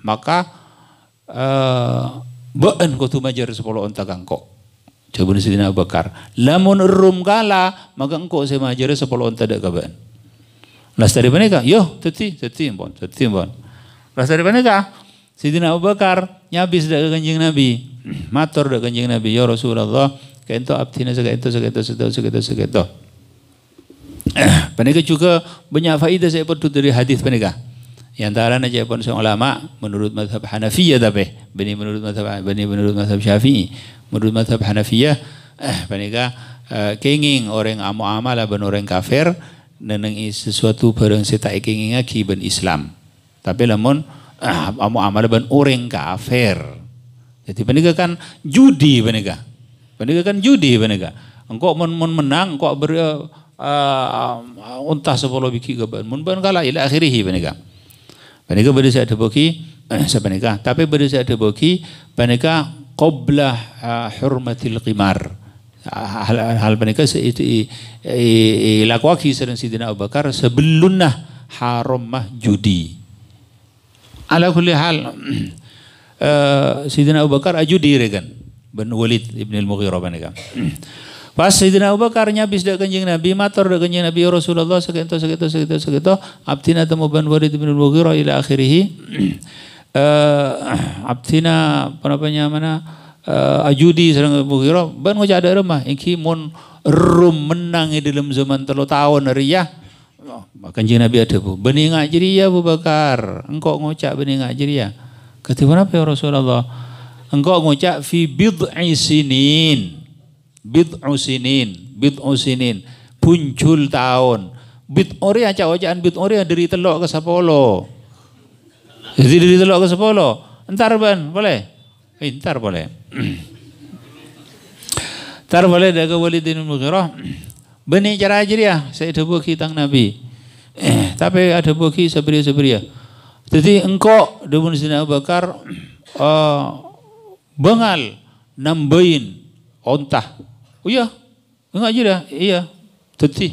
maka uh, eh, beun kutu majer sepuluh unta kangko. Coba di Sidina Bakar. Lamun erum kala, maka engko majer sepuluh unta dek kabaan. Las dari mana Yo, teti, teti bon, teti bon. Las dari mana Sidina Abu Bakar nyabis dek kanjeng Nabi. *clears throat* Matur dek kanjeng Nabi, ya Rasulullah, kento abtina segaito segaito segaito segaito segaito. *coughs* Pendekah juga banyak faedah saya perlu dari hadis Yang yang antara aja pun seorang ulama menurut mazhab Hanafiyah tapi benih menurut mazhab benih menurut mazhab Syafi'i menurut mazhab Hanafiyah eh, eh kenging orang amu amala ben orang kafir neneng sesuatu barang tak kenging lagi ben Islam. Tapi lamun eh, amu amala ben orang kafir. Jadi pendekah kan judi pendekah pendekah kan judi pendekah Engkau men menang, engkau ber, eh, Um, untah sepuluh biki gaban mun ban kala ila akhirih banega banega bade sa taboki sa tapi bade ada taboki banega qabla uh, hurmatil qimar ah, hal banega itu lakwaki sareng sidina Abu Bakar sebelumnya haram mah judi ala kulli hal sidina *clears throat* uh, Abu Bakar ajudi regan bin Walid ibn al-Mughirah banega *clears throat* Pas Sayyidina Abu Bakar nyabis dek kanjeng Nabi, matur dek kanjeng Nabi ya Rasulullah sekitu sekitu sekitu sekitu abtina temu ban Walid bin Mughirah ila akhirih. *clears throat* Eh *clears throat* abtina apa namanya mana uh, ajudi sareng Mughirah ban ngaja ada rumah iki mun rum menang di dalam zaman telu tahun riyah Oh, kanjeng Nabi ada bu. Bening ngajri ya Abu Bakar. Engkau ngocak bening ngajri ya. Ketiban apa ya Rasulullah? Engkau ngocak fi bid'i sinin bid'u sinin bid'u sinin puncul tahun bid'uri aja wajaan bid'uri dari telok ke sepolo jadi dari telok ke sepolo entar ban boleh eh, entar boleh *clears throat* entar boleh dari Walid bin Mughirah *clears throat* benih cara aja dia saya debuk tang Nabi eh, *clears throat* tapi ada bagi sebria-sebria jadi engkau demun Sina Abu Bakar uh, bengal nambahin ontah Oh iya, enggak aja iya dah. Iya. Jadi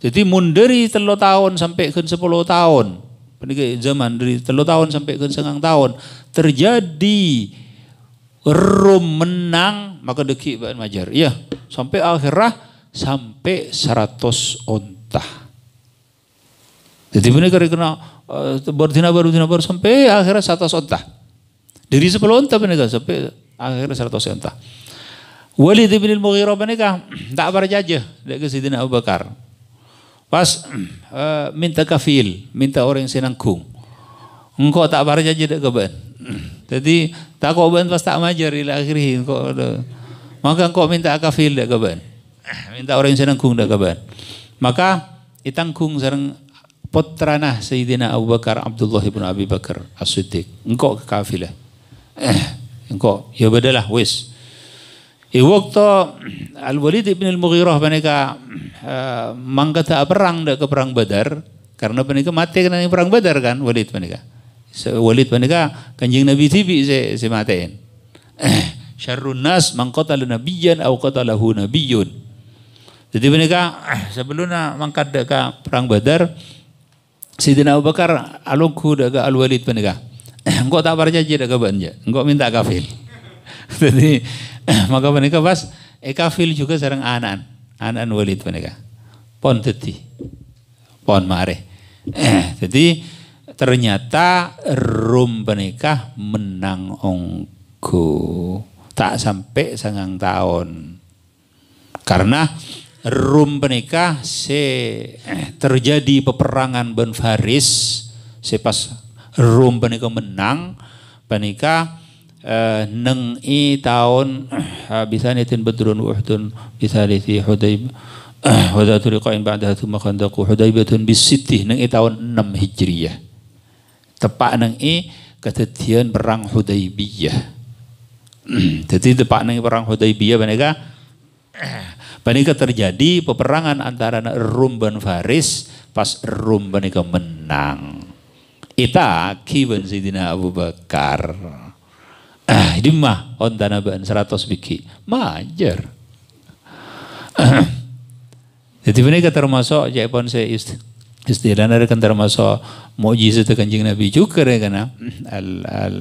jadi mundari telo tahun sampai ke sepuluh tahun. Pendidik zaman dari telo tahun sampai ke sengang tahun terjadi rum menang maka deki bahan majar. Iya, sampai akhirah sampai seratus onta. Jadi benar kira kena eh, berdina baru dina baru sampai akhirah seratus onta. Dari sepuluh onta benar sampai akhirah seratus onta. Walid bin Al-Mughirah bin dakwar saja ke Sayyidina Abu Bakar. Pas uh, *clears throat* minta kafil, minta orang yang kung. Engkau tak bar saja dak keban. Jadi tak kau ban pas tak majar ila akhirih engkau Maka engkau minta kafil dak keban. *clears throat* Minta orang yang kung dak keban. Maka itangkung sareng potranah Sayyidina Abu Bakar Abdullah bin Abi Bakar As-Siddiq. Engkau ke kafilah. Eh, *clears throat* engkau ya badalah wis. એ Al અલ વલીદ ઇબ્ન અલ મુગીરah mereka manggata perang ke perang Badar karena mereka mati kena perang Badar kan Walid mereka. Walid mereka kanjeng Nabi tibi se se matiin. *clears throat* Syarrun nas man qatala nabiyyan aw qatalahu nabiyyun. Jadi mereka *clears throat* sebelumnya mangkat ke perang Badar Sayyidina Abu Bakar alungku daga Al Walid mereka. Engkau tak percaya daga banja. Engkau minta kafil. *laughs* Jadi *coughs* maka mereka pas Eka eh, fil juga sarang anan anan walid mereka pon teti pon mare *coughs* jadi ternyata rum menikah menang ongko tak sampai sangang tahun karena rum menikah se eh, terjadi peperangan Ben Faris se pas rum menikah menang menikah Eh, neng i tahun *clears throat* ah, bisa nitin bedrun uhdun bisa niti hudaib wadatu tu makan daku hudaib betun ya bisitih neng i tahun enam hijriyah tepak neng i ketetian perang hudaibiyah jadi *clears throat* tepak neng perang hudaibiyah baneka Panika *clears throat* terjadi peperangan antara Rum dan Faris pas Rum panika menang. Ita kiban Sidina Abu Bakar. Ah, eh, di mah nabaan seratus biki. Majer. Eh, jadi ini termasuk jai pon saya ist istirana kan termasuk mukjizat kanjeng Nabi juga kan ah. al al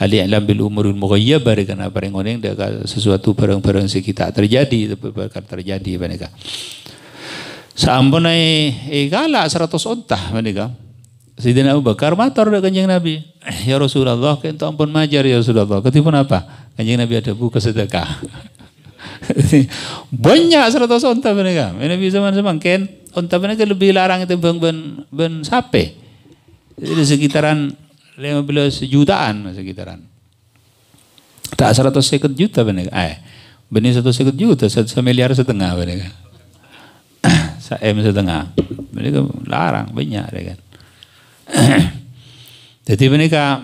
ali alam bil umurul mughayyabah kan ah. barang oneng dia sesuatu barang-barang sekitar terjadi bakal terjadi mereka. Sampunai ai galak 100 ontah mereka. Sayyidina Abu Bakar matur ke kanjeng Nabi. *clears throat* Ya Rasulullah, kita ampun majar ya Rasulullah. Ketipun apa? Kanjeng Nabi ada buku sedekah. *laughs* Banyak seratus onta mereka. Ini bisa zaman semangkin onta mereka lebih larang itu bang ben ben sape. Jadi sekitaran 15 jutaan sekitaran. Tak sekut juta mereka. Eh, satu sekut juta, satu miliar setengah mereka. *clears throat* Sa M setengah. Mereka larang banyak mereka. *coughs* Jadi mereka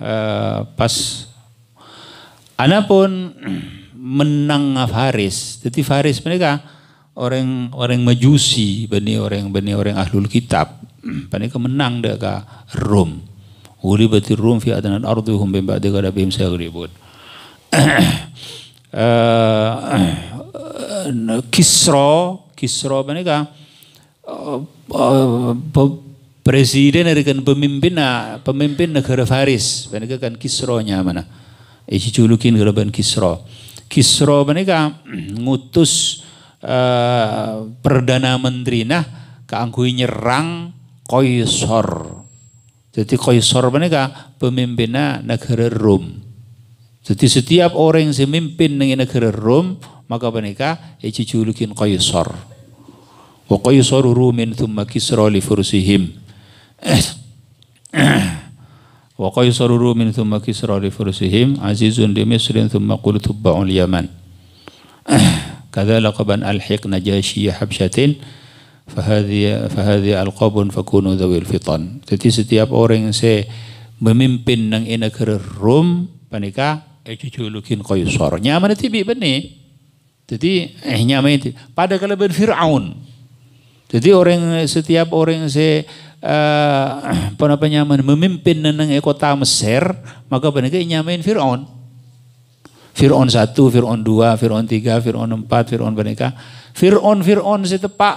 eh, pas Ana pun menang Faris. Jadi Faris mereka orang orang majusi, bani orang bani orang ahlul kitab. Mereka menang dega Rom. Rom. beti Rom fi adnan arduhum deka ba'di ghadabihim sayaghribun. *coughs* Eh, *coughs* Kisra, kisro. Kisro, uh, uh, eh, presiden kan pemimpin na ah, pemimpin negara Faris mereka kan, kan Kisronya mana isi julukin geraban Kisro Kisro mereka *clears throat* ngutus uh, perdana menteri nah keangkui nyerang Kaisar jadi Kaisar mereka pemimpinnya ah, negara Rom jadi setiap orang yang memimpin negara Rom maka mereka isi julukin Kaisar wa qaisaru rumin thumma kisra li fursihim wa qaysaru rumin thumma kisra li fursihim azizun li misrin thumma qul li yaman kadzalika ban alhiq najashi habshatin, fahadhi fahadhi alqabun fakunu dhawil fitan jadi setiap orang yang saya memimpin nang ina ke Rum panika ejujulukin eh, qaisar nyaman tibi bani jadi eh nyaman itu pada kalau Fir'aun jadi orang setiap orang yang saya uh, apa nyaman memimpin neneng kota Mesir, maka benar nyamain Fir'aun. Fir'aun satu, Fir'aun dua, Fir'aun tiga, Fir'aun empat, Fir'aun benar Fir'aun, Fir'aun setepak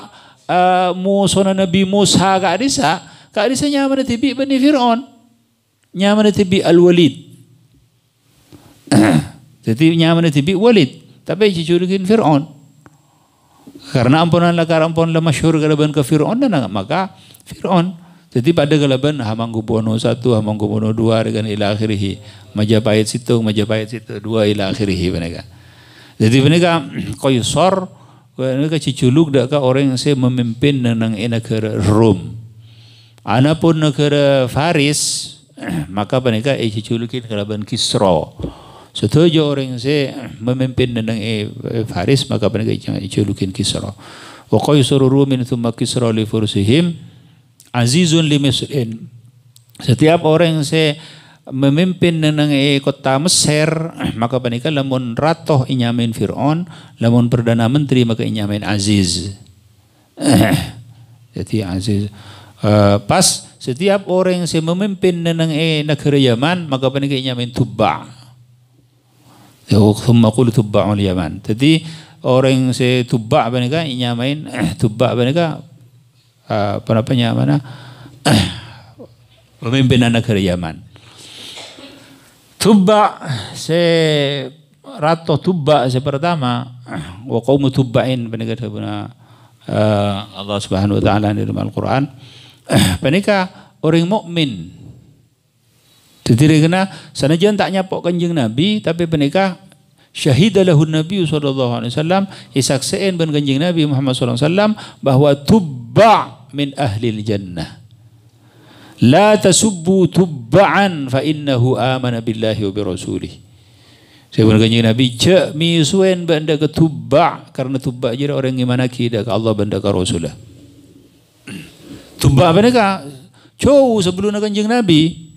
uh, eh, Musa Nabi Musa kak Adisa, kak Adisa nyaman tibi bani Fir'aun. Nyaman tibi Al-Walid. *clears throat* Jadi nyaman tibi Walid. Tapi cucurikin Fir'aun. Karena ampun lah, masyhur galaban ke Fir'aun dan maka Fir'aun. Jadi pada galaban Hamangkubuwono satu, Hamangkubuwono dua dengan ila akhirih. Majapahit situ, Majapahit situ dua ila akhirih mereka. Jadi mereka sor mereka ciculuk dak orang yang saya memimpin nang negara Rom. Anapun negara Faris *clears throat* maka mereka eh ciculukin galaban Kisro Setuju orang se memimpin nang e, eh, Faris maka mereka culukin Kisra. Wa qaisuru rumin thumma Kisra li fursihim azizun li misrin. Setiap orang se memimpin nang e eh, kota Mesir *clears throat* maka panika lamun ratoh inyamin Fir'aun lamun perdana menteri maka inyamin Aziz *clears throat* jadi Aziz uh, pas setiap orang yang memimpin nang e Yaman maka panika inyamin Tuba thumma qul tubba'ul yaman jadi orang se saya tubba' mereka nyamain eh, *clears throat* tubba' mereka apa namanya mana eh, anak dari Yaman tubba' se rato tubba' se pertama *clears throat* wa qaumu tubba'in mereka punya eh, Allah Subhanahu wa taala di dalam Al-Qur'an *clears throat* mereka orang mukmin jadi kena sanajan tak nyapok kanjeng Nabi tapi penikah syahidalahun Nabi sallallahu alaihi wasallam isakseen ben kanjeng Nabi Muhammad sallallahu alaihi wasallam bahwa tubba min ahli jannah. La tasubbu tubba'an fa innahu amana billahi wa bi rasulih. Saya pun kanjeng Nabi cek mi suen benda ke tubba karena tubba jadi orang gimana mana kita ke Allah benda ke Rasulullah. Tubba benda ke? Cow sebelum kanjeng Nabi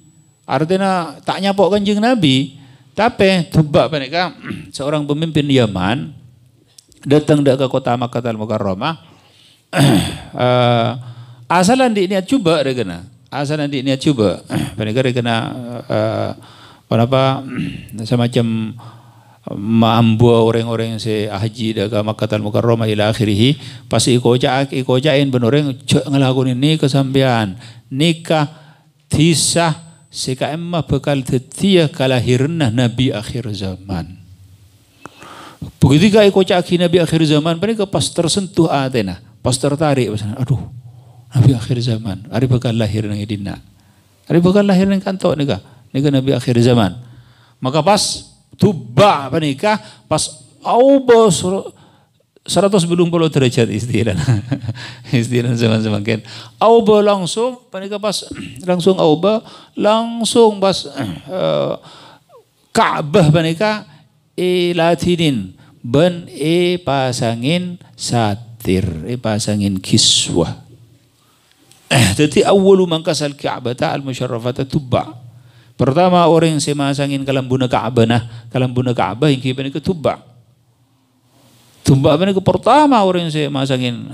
Artinya tak nyapok kanjeng Nabi. Tapi tiba mereka *clears throat* seorang pemimpin Yaman datang ke kota Makkah Al-Mukarramah. asal nanti di niat coba rekena. Asalan di niat coba. mereka rekena uh, apa *clears throat* semacam eh, mambu orang-orang yang si haji daga makatan mukarrama ila akhirih pasti ikoja ikojain benoreng ngelakuin ini kesampean nikah tisah CKM mah bekal tetia kalahirna Nabi akhir zaman. Begitu kau kocak Nabi akhir zaman, mereka pas tersentuh atena, pas tertarik, pasan, aduh Nabi akhir zaman, hari bekal lahir nang idina. Hari bekal lahir nang kantor nika, nika Nabi akhir zaman. Maka pas tuba nikah, pas aubos 180 derajat istilah. *laughs* istilah zaman semakin. Auba langsung, panika pas langsung auba, langsung pas uh, *clears throat* Ka'bah panika e latinin ben e pasangin satir, e pasangin kiswah. Eh, jadi awalu Ka'bah ta al-musyarrafata tuba Pertama orang yang semasangin kalambuna Ka'bah nah, kalam kalambuna Ka'bah yang itu tuba Tumpak ke pertama orang saya masangin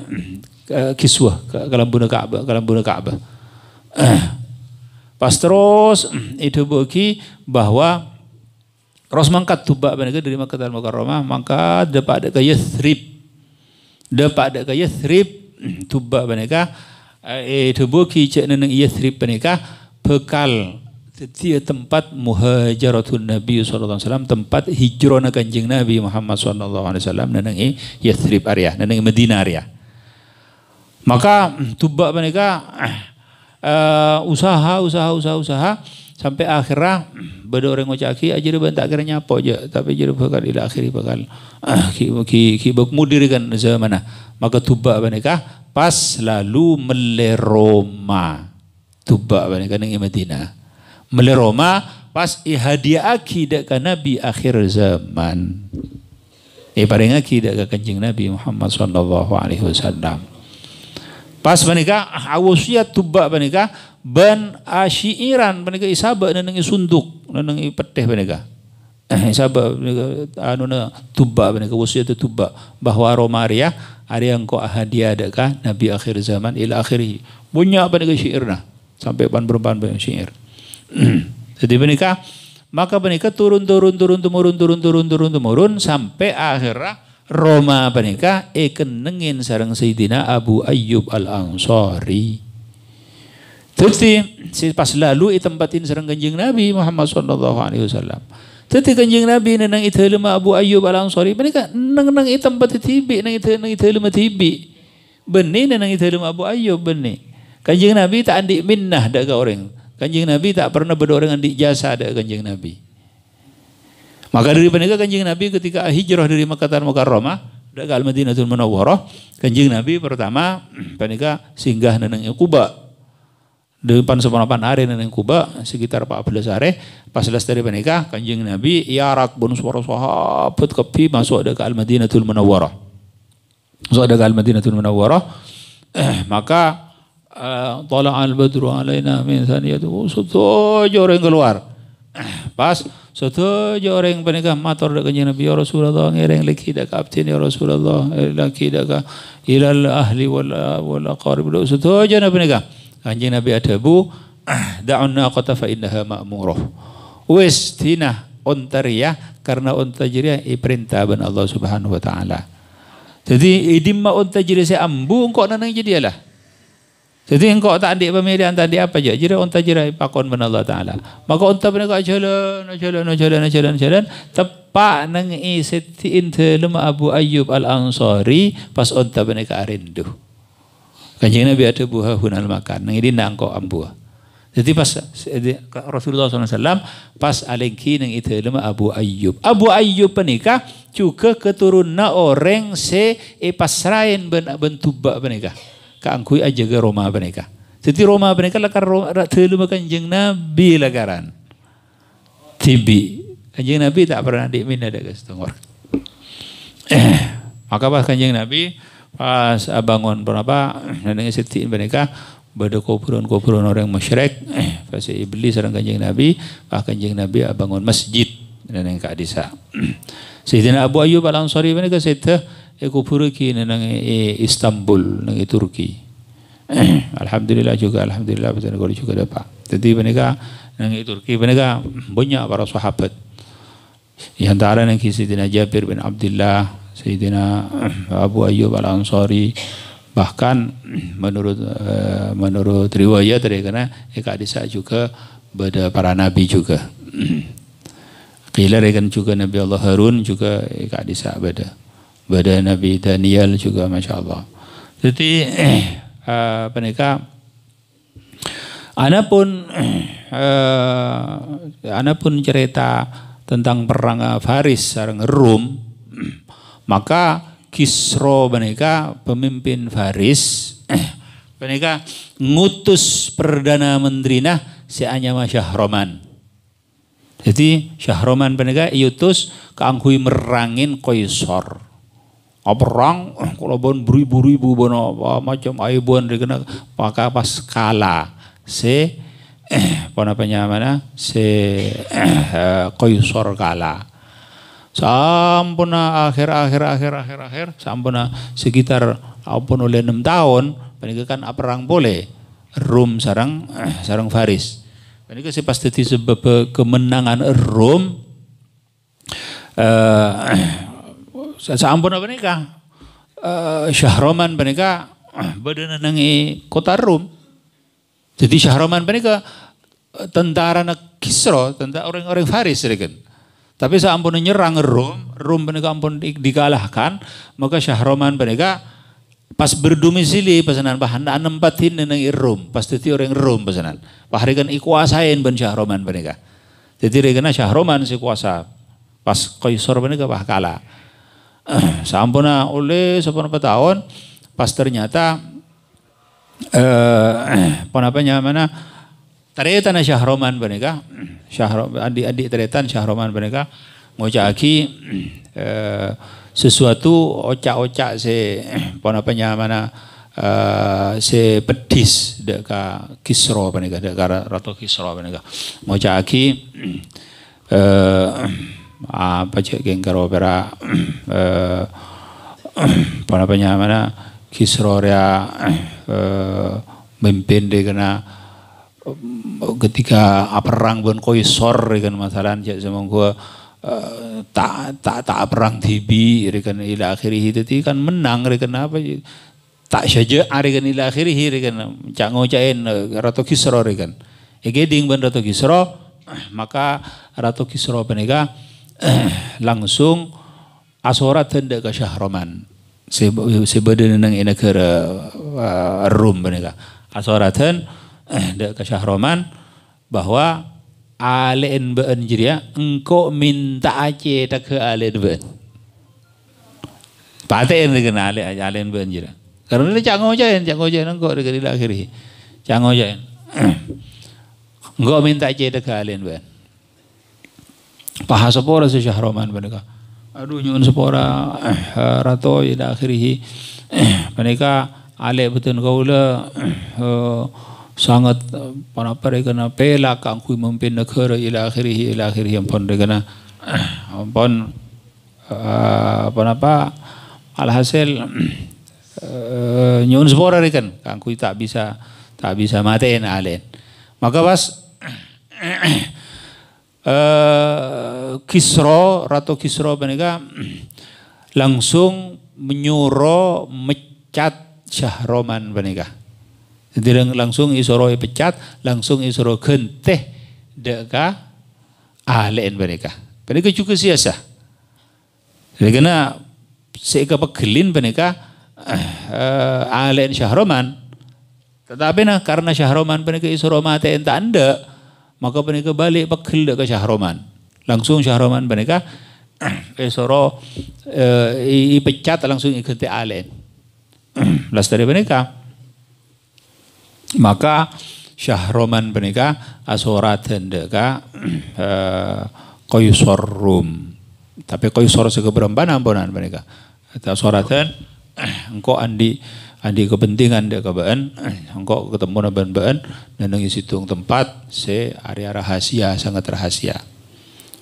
eh, kiswah kalau bunda Ka'bah, kalau bunda Ka'bah. Pas terus itu bagi bahwa Ros mangkat tubak ke dari Makkah Roma mangkat dapat ada kaya thrip Dapat ada thrip tumbak tubak mereka eh, itu bagi cek neneng Yathrib mereka bekal setiap tempat muhajaratun Nabi SAW tempat hijrona kanjeng Nabi Muhammad SAW nenangi Yathrib area nenangi Medina area maka mm, tuba mereka uh, usaha usaha usaha usaha sampai akhirnya mm, beda orang ngocaki aja dia bentak kira nyapo aja tapi jadi bakal ila akhiri bakal uh, ki ki ki mudir kan zamana maka tuba mereka pas lalu meleroma tuba mereka nengi Madinah meleroma pas ihadiaki deka nabi akhir zaman eh paling paringaki deka kencing nabi Muhammad Shallallahu alaihi wasallam pas menikah awusiyat tubak menikah ben asyiran menikah isaba nenengi sunduk nenengi peteh menikah eh isaba mereka anu tubak menikah itu tubak bahwa romaria ya, ada yang kok hadiah deka nabi akhir zaman ila akhiri punya menikah syairna sampai pan berban banyak syair *clears throat* Jadi menikah, maka menikah turun turun turun turun turun turun turun turun sampai akhirnya Roma menikah ekenengin sarang Sayyidina Abu Ayub Al Ansari. Jadi si pas lalu tempatin sarang kanjeng Nabi Muhammad Shallallahu alaihi wasallam. Jadi kanjeng Nabi nenang itu lima Abu Ayub Al Ansari menikah neng itu tempat tibi neng itu neng itu lima tibi. Benih neng itu lima Abu Ayub benih. Kanjeng Nabi tak andik minnah dak orang. Kanjeng Nabi tak pernah berdoa dengan ijazah ada kanjeng Nabi. Maka dari penegak kanjeng Nabi ketika hijrah dari Mekah Mukarramah Madinah Madinatul Munawwarah, kanjeng Nabi pertama *clears throat* penegak singgah neneng Kuba. Di depan sepanapan hari neneng Kuba sekitar 14 hari, pas selesai dari penegak kanjeng Nabi iarak ya bonus suara sahabat kepi masuk ada ke Al Madinatul Munawwarah. Masuk ada ke Al Madinatul Munawwarah, eh, *clears throat* maka Tolak al-badru alaina min saniyatu. Setuju orang keluar. *clears throat* Pas setuju orang penikah matur dak kanjeng Nabi ya Rasulullah ngereng leki dak kapten ya Rasulullah leki dak ilal ahli wal wal aqarib. Setuju nak penikah. Kanjeng Nabi ada bu *clears throat* da'un naqata fa innaha ma'murah. Wis tinah ontariyah karena ontajiriyah perintah ben Allah Subhanahu wa taala. Jadi idimma ontajiri saya ambu engkau nanang lah Jadi engkau tak adik pemilihan, tadi apa je. Jira unta jira pakon benda Allah Ta'ala. Maka unta benda kau jalan, jalan, jalan, jalan, jalan. Tepak neng isti inti lima Abu Ayyub al-Ansari pas unta benda kau rindu. Kanjeng Nabi ada buah hunal makan. Neng nang engkau ambuah. Jadi pas Rasulullah SAW pas alengki neng itu lema Abu Ayub. Abu Ayub penikah juga keturunan orang se epasrain eh, ben bentubak penikah ka aja ke Roma mereka. Jadi Roma mereka lakukan Roma terlalu makan jeng Nabi lakaran. Tibi. jeng Nabi tak pernah di mina ada ke setengah. Eh, maka pas kanjeng Nabi pas abangun berapa nanti seti mereka pada kuburan kuburan orang masyrek eh, pas iblis orang kanjeng Nabi pas kanjeng Nabi abangon masjid nanti kak Adisa. Sehingga *clears throat* Abu Ayyub al-Ansari mereka setengah Eko Puriki nang e Istanbul nang e Turki. *clears throat* alhamdulillah juga alhamdulillah betul kalau juga dapat. Jadi mereka nang e Turki mereka banyak para sahabat. Di antara nang dina Jabir bin Abdullah, Sayyidina *clears throat* Abu Ayyub Al-Ansari bahkan *clears throat* menurut eh, menurut riwayat dari karena Eka Adisa juga pada para nabi juga. Kila rekan juga Nabi Allah Harun juga Eka Adisa pada badan Nabi Daniel juga Masya Allah. Jadi *clears throat* eh, ini kak Anapun *clears throat* eh, Anapun cerita tentang perang eh, Faris sarang Rum, *clears throat* maka Kisro mereka pemimpin Faris mereka ngutus perdana menteri nah si anyama Syahroman. Jadi Syahroman mereka iutus keanghui merangin Kaisar ngoperang eh, kalau bon beribu-ribu bon apa macam aibon dikena pakai apa skala se eh, apa mana se eh, eh, kaisar kala sampuna akhir akhir akhir akhir akhir sampuna sekitar apa oleh enam tahun penikahan perang boleh Rum sarang eh, sarang Faris Panika sih pasti sebab kemenangan Rum eh, Saampun menikah. Uh, eh, syahroman menikah *clears throat* badan nengi kota Rum. Jadi syahroman menikah tentara nak Kisro, tentara orang-orang Faris sedikit. Tapi saampun nyerang Rum, Rum mereka ampun dikalahkan, maka syahroman mereka pas berdomisili pesanan bahan dan nempatin neneng Rum, pas tadi orang Rum pesanan. Pahari kan ikuasain ben syahroman mereka. Jadi regana syahroman si kuasa pas kaisar mereka bah kalah eh, *clears throat* sampuna oleh sampun tahun, pas ternyata eh, *clears throat* apa mana teretan Syahroman mereka, *clears throat* Syahrom adik-adik teretan Syahroman mereka ngocaki eh, sesuatu ocak-ocak se penapanya mana Uh, se pedis deka Kisro mereka deka Ratu Kisro mereka ngocaki eh apa cek geng 가로베라 *clears throat* eh, *clears throat* apa apa nyamana Kisroya ya *clears throat* eh, memimpin kena eh, ketika perang pun koisor dengan masalah cek semong gua ta tak tak tak perang tibi dengan ila akhirih itu kan menang dengan apa tak saja ah, dengan ila akhirih dengan cak ngocain Ratu Kisro dengan Egeding ben Ratu Kisro maka Ratu Kisro penega *clears throat* langsung asorat hendak ke syahroman sebeda nang ina ke rum mereka asoratan hendak ke syahroman bahwa alen been jiria ya, engko minta aje tak ke alen been paten dengan alen alen been jiria karena dia canggih jayan canggih jayan engko dengan akhiri canggih jayan *clears throat* engko minta aceh tak ke alen been paha sepora Syahroman, mereka aduh nyun sepora eh, rato ila ya, akhirih eh, mereka ale betun kaula eh, sangat eh, panapa pare na pela kang kui mempin negara ila ya, akhirih ila ya, akhirih ampun kana eh, ampun eh, apa panapa alhasil nyun sepora rekan kang tak bisa tak bisa matiin alen maka pas Eh, Kisro, Ratu Kisro menika *clears throat* langsung menyuro mecat Syahroman menika. Jadi langsung isoro pecat, langsung isoro genteh deka ahlen menika. Menika juga siasa. Jadi karena seika pegelin menika uh, *clears throat* eh, ahlen Syahroman. Tetapi nah karena Syahroman menika isoro mati anda. Maka mereka balik pekel ke Syahroman. Langsung Syahroman mereka esoro *clears throat* eh, eh ipecat langsung ikuti alen. Las *clears throat* dari mereka. Maka Syahroman mereka asora tendeka *clears throat* eh, koysor rum. Tapi koysor sekeberapa nampunan mereka. Asora ten engkau andi andi kepentingan dek kebaan, *clears throat* engkau ketemu naban baan dan nengi situ tempat se area rahasia sangat rahasia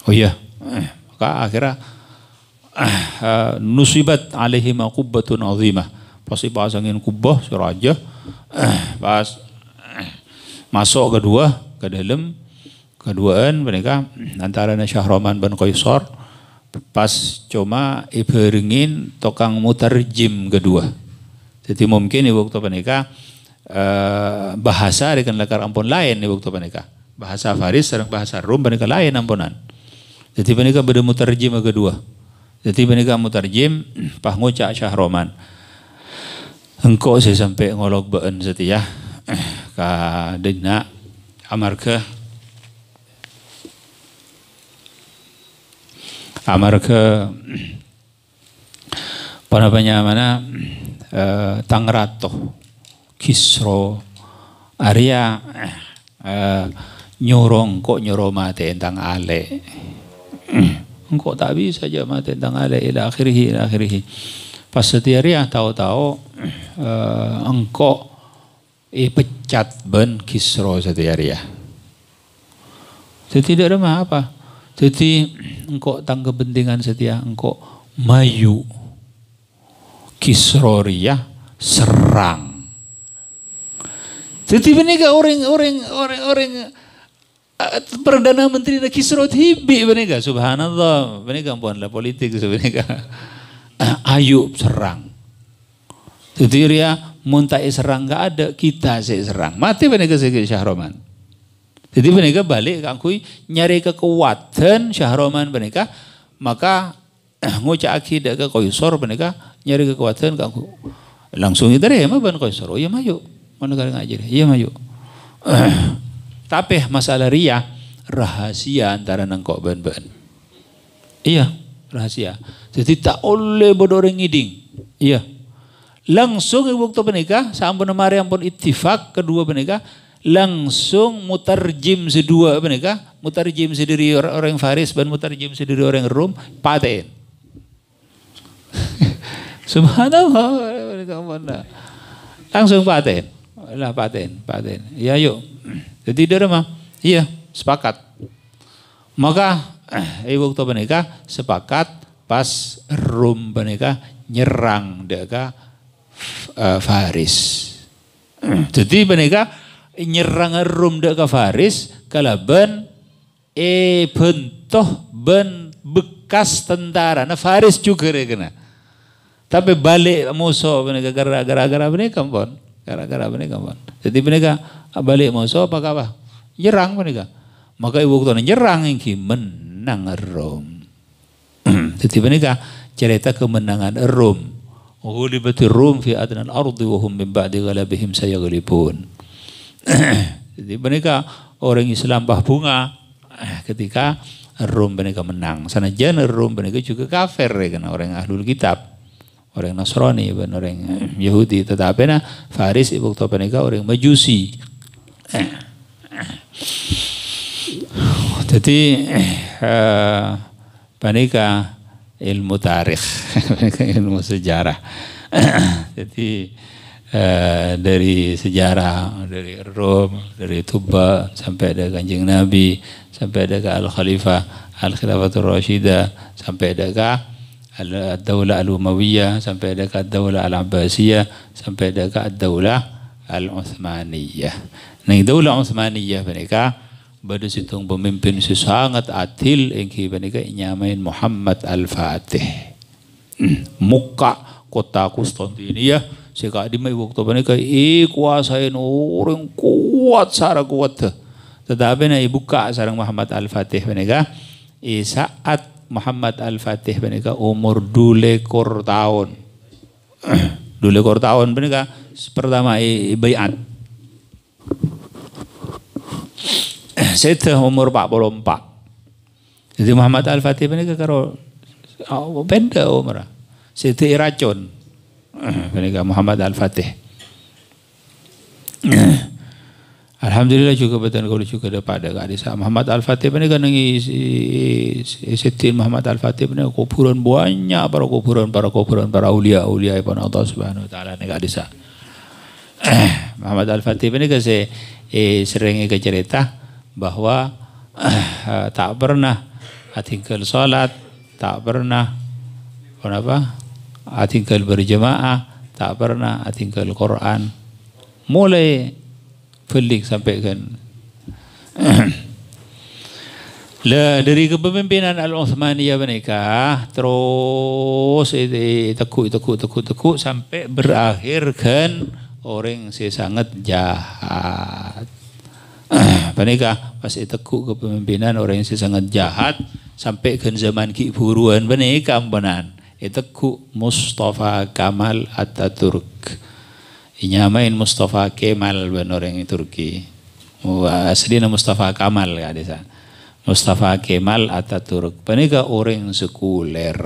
oh iya *clears throat* maka akhirnya *clears throat* eh, nusibat alaihi kubbatun azimah pasti pasangin angin kubah suraja pas masuk kedua ke dalam keduaan mereka antara Syahroman bin Qaisar pas cuma iberingin tokang mutarjim kedua jadi mungkin ibu waktu panika eh, bahasa rekan lekar ampun lain ibu waktu panika. Bahasa Faris serang bahasa Rum panika lain ampunan. Jadi panika beda mutarjim kedua. Jadi panika mutarjim *clears throat* ngucak syah roman Engkau saya sampai ngolok been setia ya. *clears throat* ka dina amarka amarka *clears throat* panapanya mana eh, Tangrato, Kisro, Arya, eh, nyurong kok nyuruh mati tentang ale. Hmm, engkau tak bisa aja mati tentang ale ila akhirihi, ila akhirihi. Pas setiaria tahu-tahu eh, engkau eh, pecat ben Kisro setiaria. Jadi tidak ada apa. Jadi engkau tang kepentingan setia engkau mayu Kisroriyah serang. ini mereka orang-orang orang-orang eh, Perdana Menteri nak kisrot hibi mereka. Subhanallah. Mereka bukanlah politik mereka. Eh, Ayub serang. Jadi dia muntai eh serang gak ada. Kita sih serang. Mati mereka sikit Syahroman. Jadi mereka balik kangkui nyari kekuatan Syahroman mereka. Maka ngucak akidah ke Koisor kah nyari kekuatan kangku langsung itu ya mah ban kau oh iya maju, mana kali ngajar iya maju. *clears throat* tapi masalah ria rahasia antara nangkok ban-ban iya rahasia jadi tak oleh bodoh orang ngiding iya langsung ibu waktu menikah sampun mari ampun ittifak kedua menikah langsung mutar jim sedua mutar jim sendiri orang orang Faris dan jim sendiri orang rom, paten *laughs* Subhanallah. Langsung paten. Lah paten, paten. Ya yuk. Jadi dia mah. Iya, sepakat. Maka eh, ibu waktu menikah sepakat pas rum menikah nyerang deka uh, eh, Faris. Jadi menikah nyerang rum deka Faris kalau ben e eh, bentoh ben bekas tentara. Nah Faris juga kena. Tapi balik musuh mereka gara-gara gara-gara mereka kampon, Gara-gara mereka kampon. Jadi mereka ah, balik moso apa apa? Nyerang mereka. Maka ibu kota nyerang ingki menang Rom. *clears throat* Jadi mereka cerita kemenangan Rom. Ghulibati Rum fi adnan ardi wa hum min ba'di ghalabihim sayaghlibun. *clears throat* Jadi mereka orang Islam bah bunga *clears throat* ketika Rum mereka menang. Sana jan Rum mereka juga kafir ya, orang ahlul kitab orang Nasrani ben orang eh, Yahudi tetapi nah Faris ibu kota penika orang Majusi eh, eh. jadi eh, ilmu tarikh *laughs* ilmu sejarah *coughs* jadi eh, dari sejarah dari Rom dari Tuba sampai ada kanjeng Nabi sampai ada ke Al Khalifah Al Khilafatul Rashidah sampai ada ke Ad-Daulah al umawiyah sampai ada ke Ad-Daulah Al-Abbasiyah sampai ada ke Ad-Daulah Al-Uthmaniyah. Nah, Daulah Uthmaniyah mereka pada situng pemimpin sesangat atil engki mereka nyamain Muhammad Al-Fatih. Hmm, muka kota Konstantinia seka di mai waktu mereka ikuasain orang kuat sara kuat. Tetapi na ibuka sarang Muhammad Al-Fatih mereka saat Muhammad Al-Fatih menika umur dule kor tahun. *clears throat* dule kor tahun menika pertama bayat. *clears throat* Sedah umur 44. Jadi Muhammad Al-Fatih menika karo oh, benda umur. Sedah racun. *clears throat* Menika Muhammad Al-Fatih. Alhamdulillah juga betul kau juga kepada pada desa Muhammad Al Fatih ini kan Sitin Muhammad Al Fatih ini kuburan banyak para kuburan para kuburan para ulia ulia ibu Allah Subhanahu Wa Taala gak desa *coughs* Muhammad Al Fatih ini kan saya eh, sering cerita bahwa *coughs* eh, tak pernah atinggal sholat, tak pernah kenapa atinggal berjemaah tak pernah atinggal Quran mulai pelik kan, *clears throat* Lah dari kepemimpinan Al-Uthmaniyah mereka terus itu eh, eh, tekuk tekuk tekuk tekuk sampai berakhir kan orang si sangat jahat. *clears throat* mereka pas eh, tekuk kepemimpinan orang si sangat jahat sampai ke zaman Ki Buruan mereka ambanan. Tekuk Mustafa Kamal Ataturk. Inyamain Mustafa Kemal yang Turki. Wah sedihnya Mustafa Kamal ya desa. Mustafa Kemal Ataturk. Panika orang sekuler,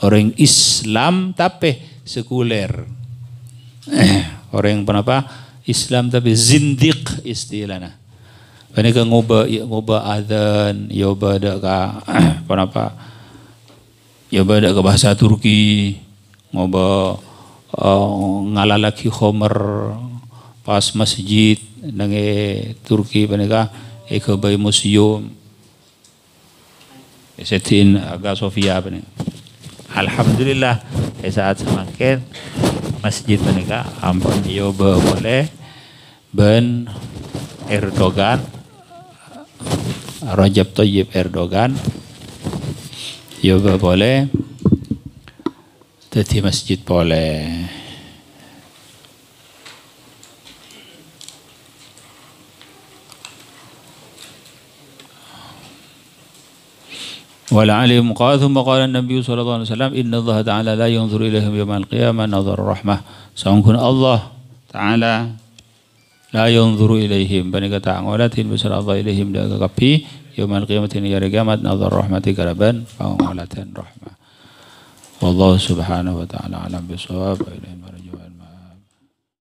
orang Islam tapi sekuler. Eh, orang apa? Islam tapi zindik istilahnya. Panika ngoba ngoba adzan, yoba dak ka eh, apa Yoba dak ke bahasa Turki, ngoba Eh, ngalalaki Homer pas masjid nange Turki paneka eko bay museum esetin aga Sofia paneka Alhamdulillah eh, saat semakin masjid paneka ampun yo boleh ben Erdogan Rajab Tayyip Erdogan yo boleh Tadi مسجد Poleh. وعلى عليهم قال ثم قال النبي صلى الله عليه وسلم إن الله تعالى لا ينظر إليهم يوم القيامة نظر الرحمة سأنكن الله تعالى لا ينظر إليهم بني قطع غولاتين بسر الله إليهم دقا قبي يوم القيامة يرقامت نظر الرحمة قربا فهم رحمة والله سبحانه وتعالى أعلم بصواب وإليه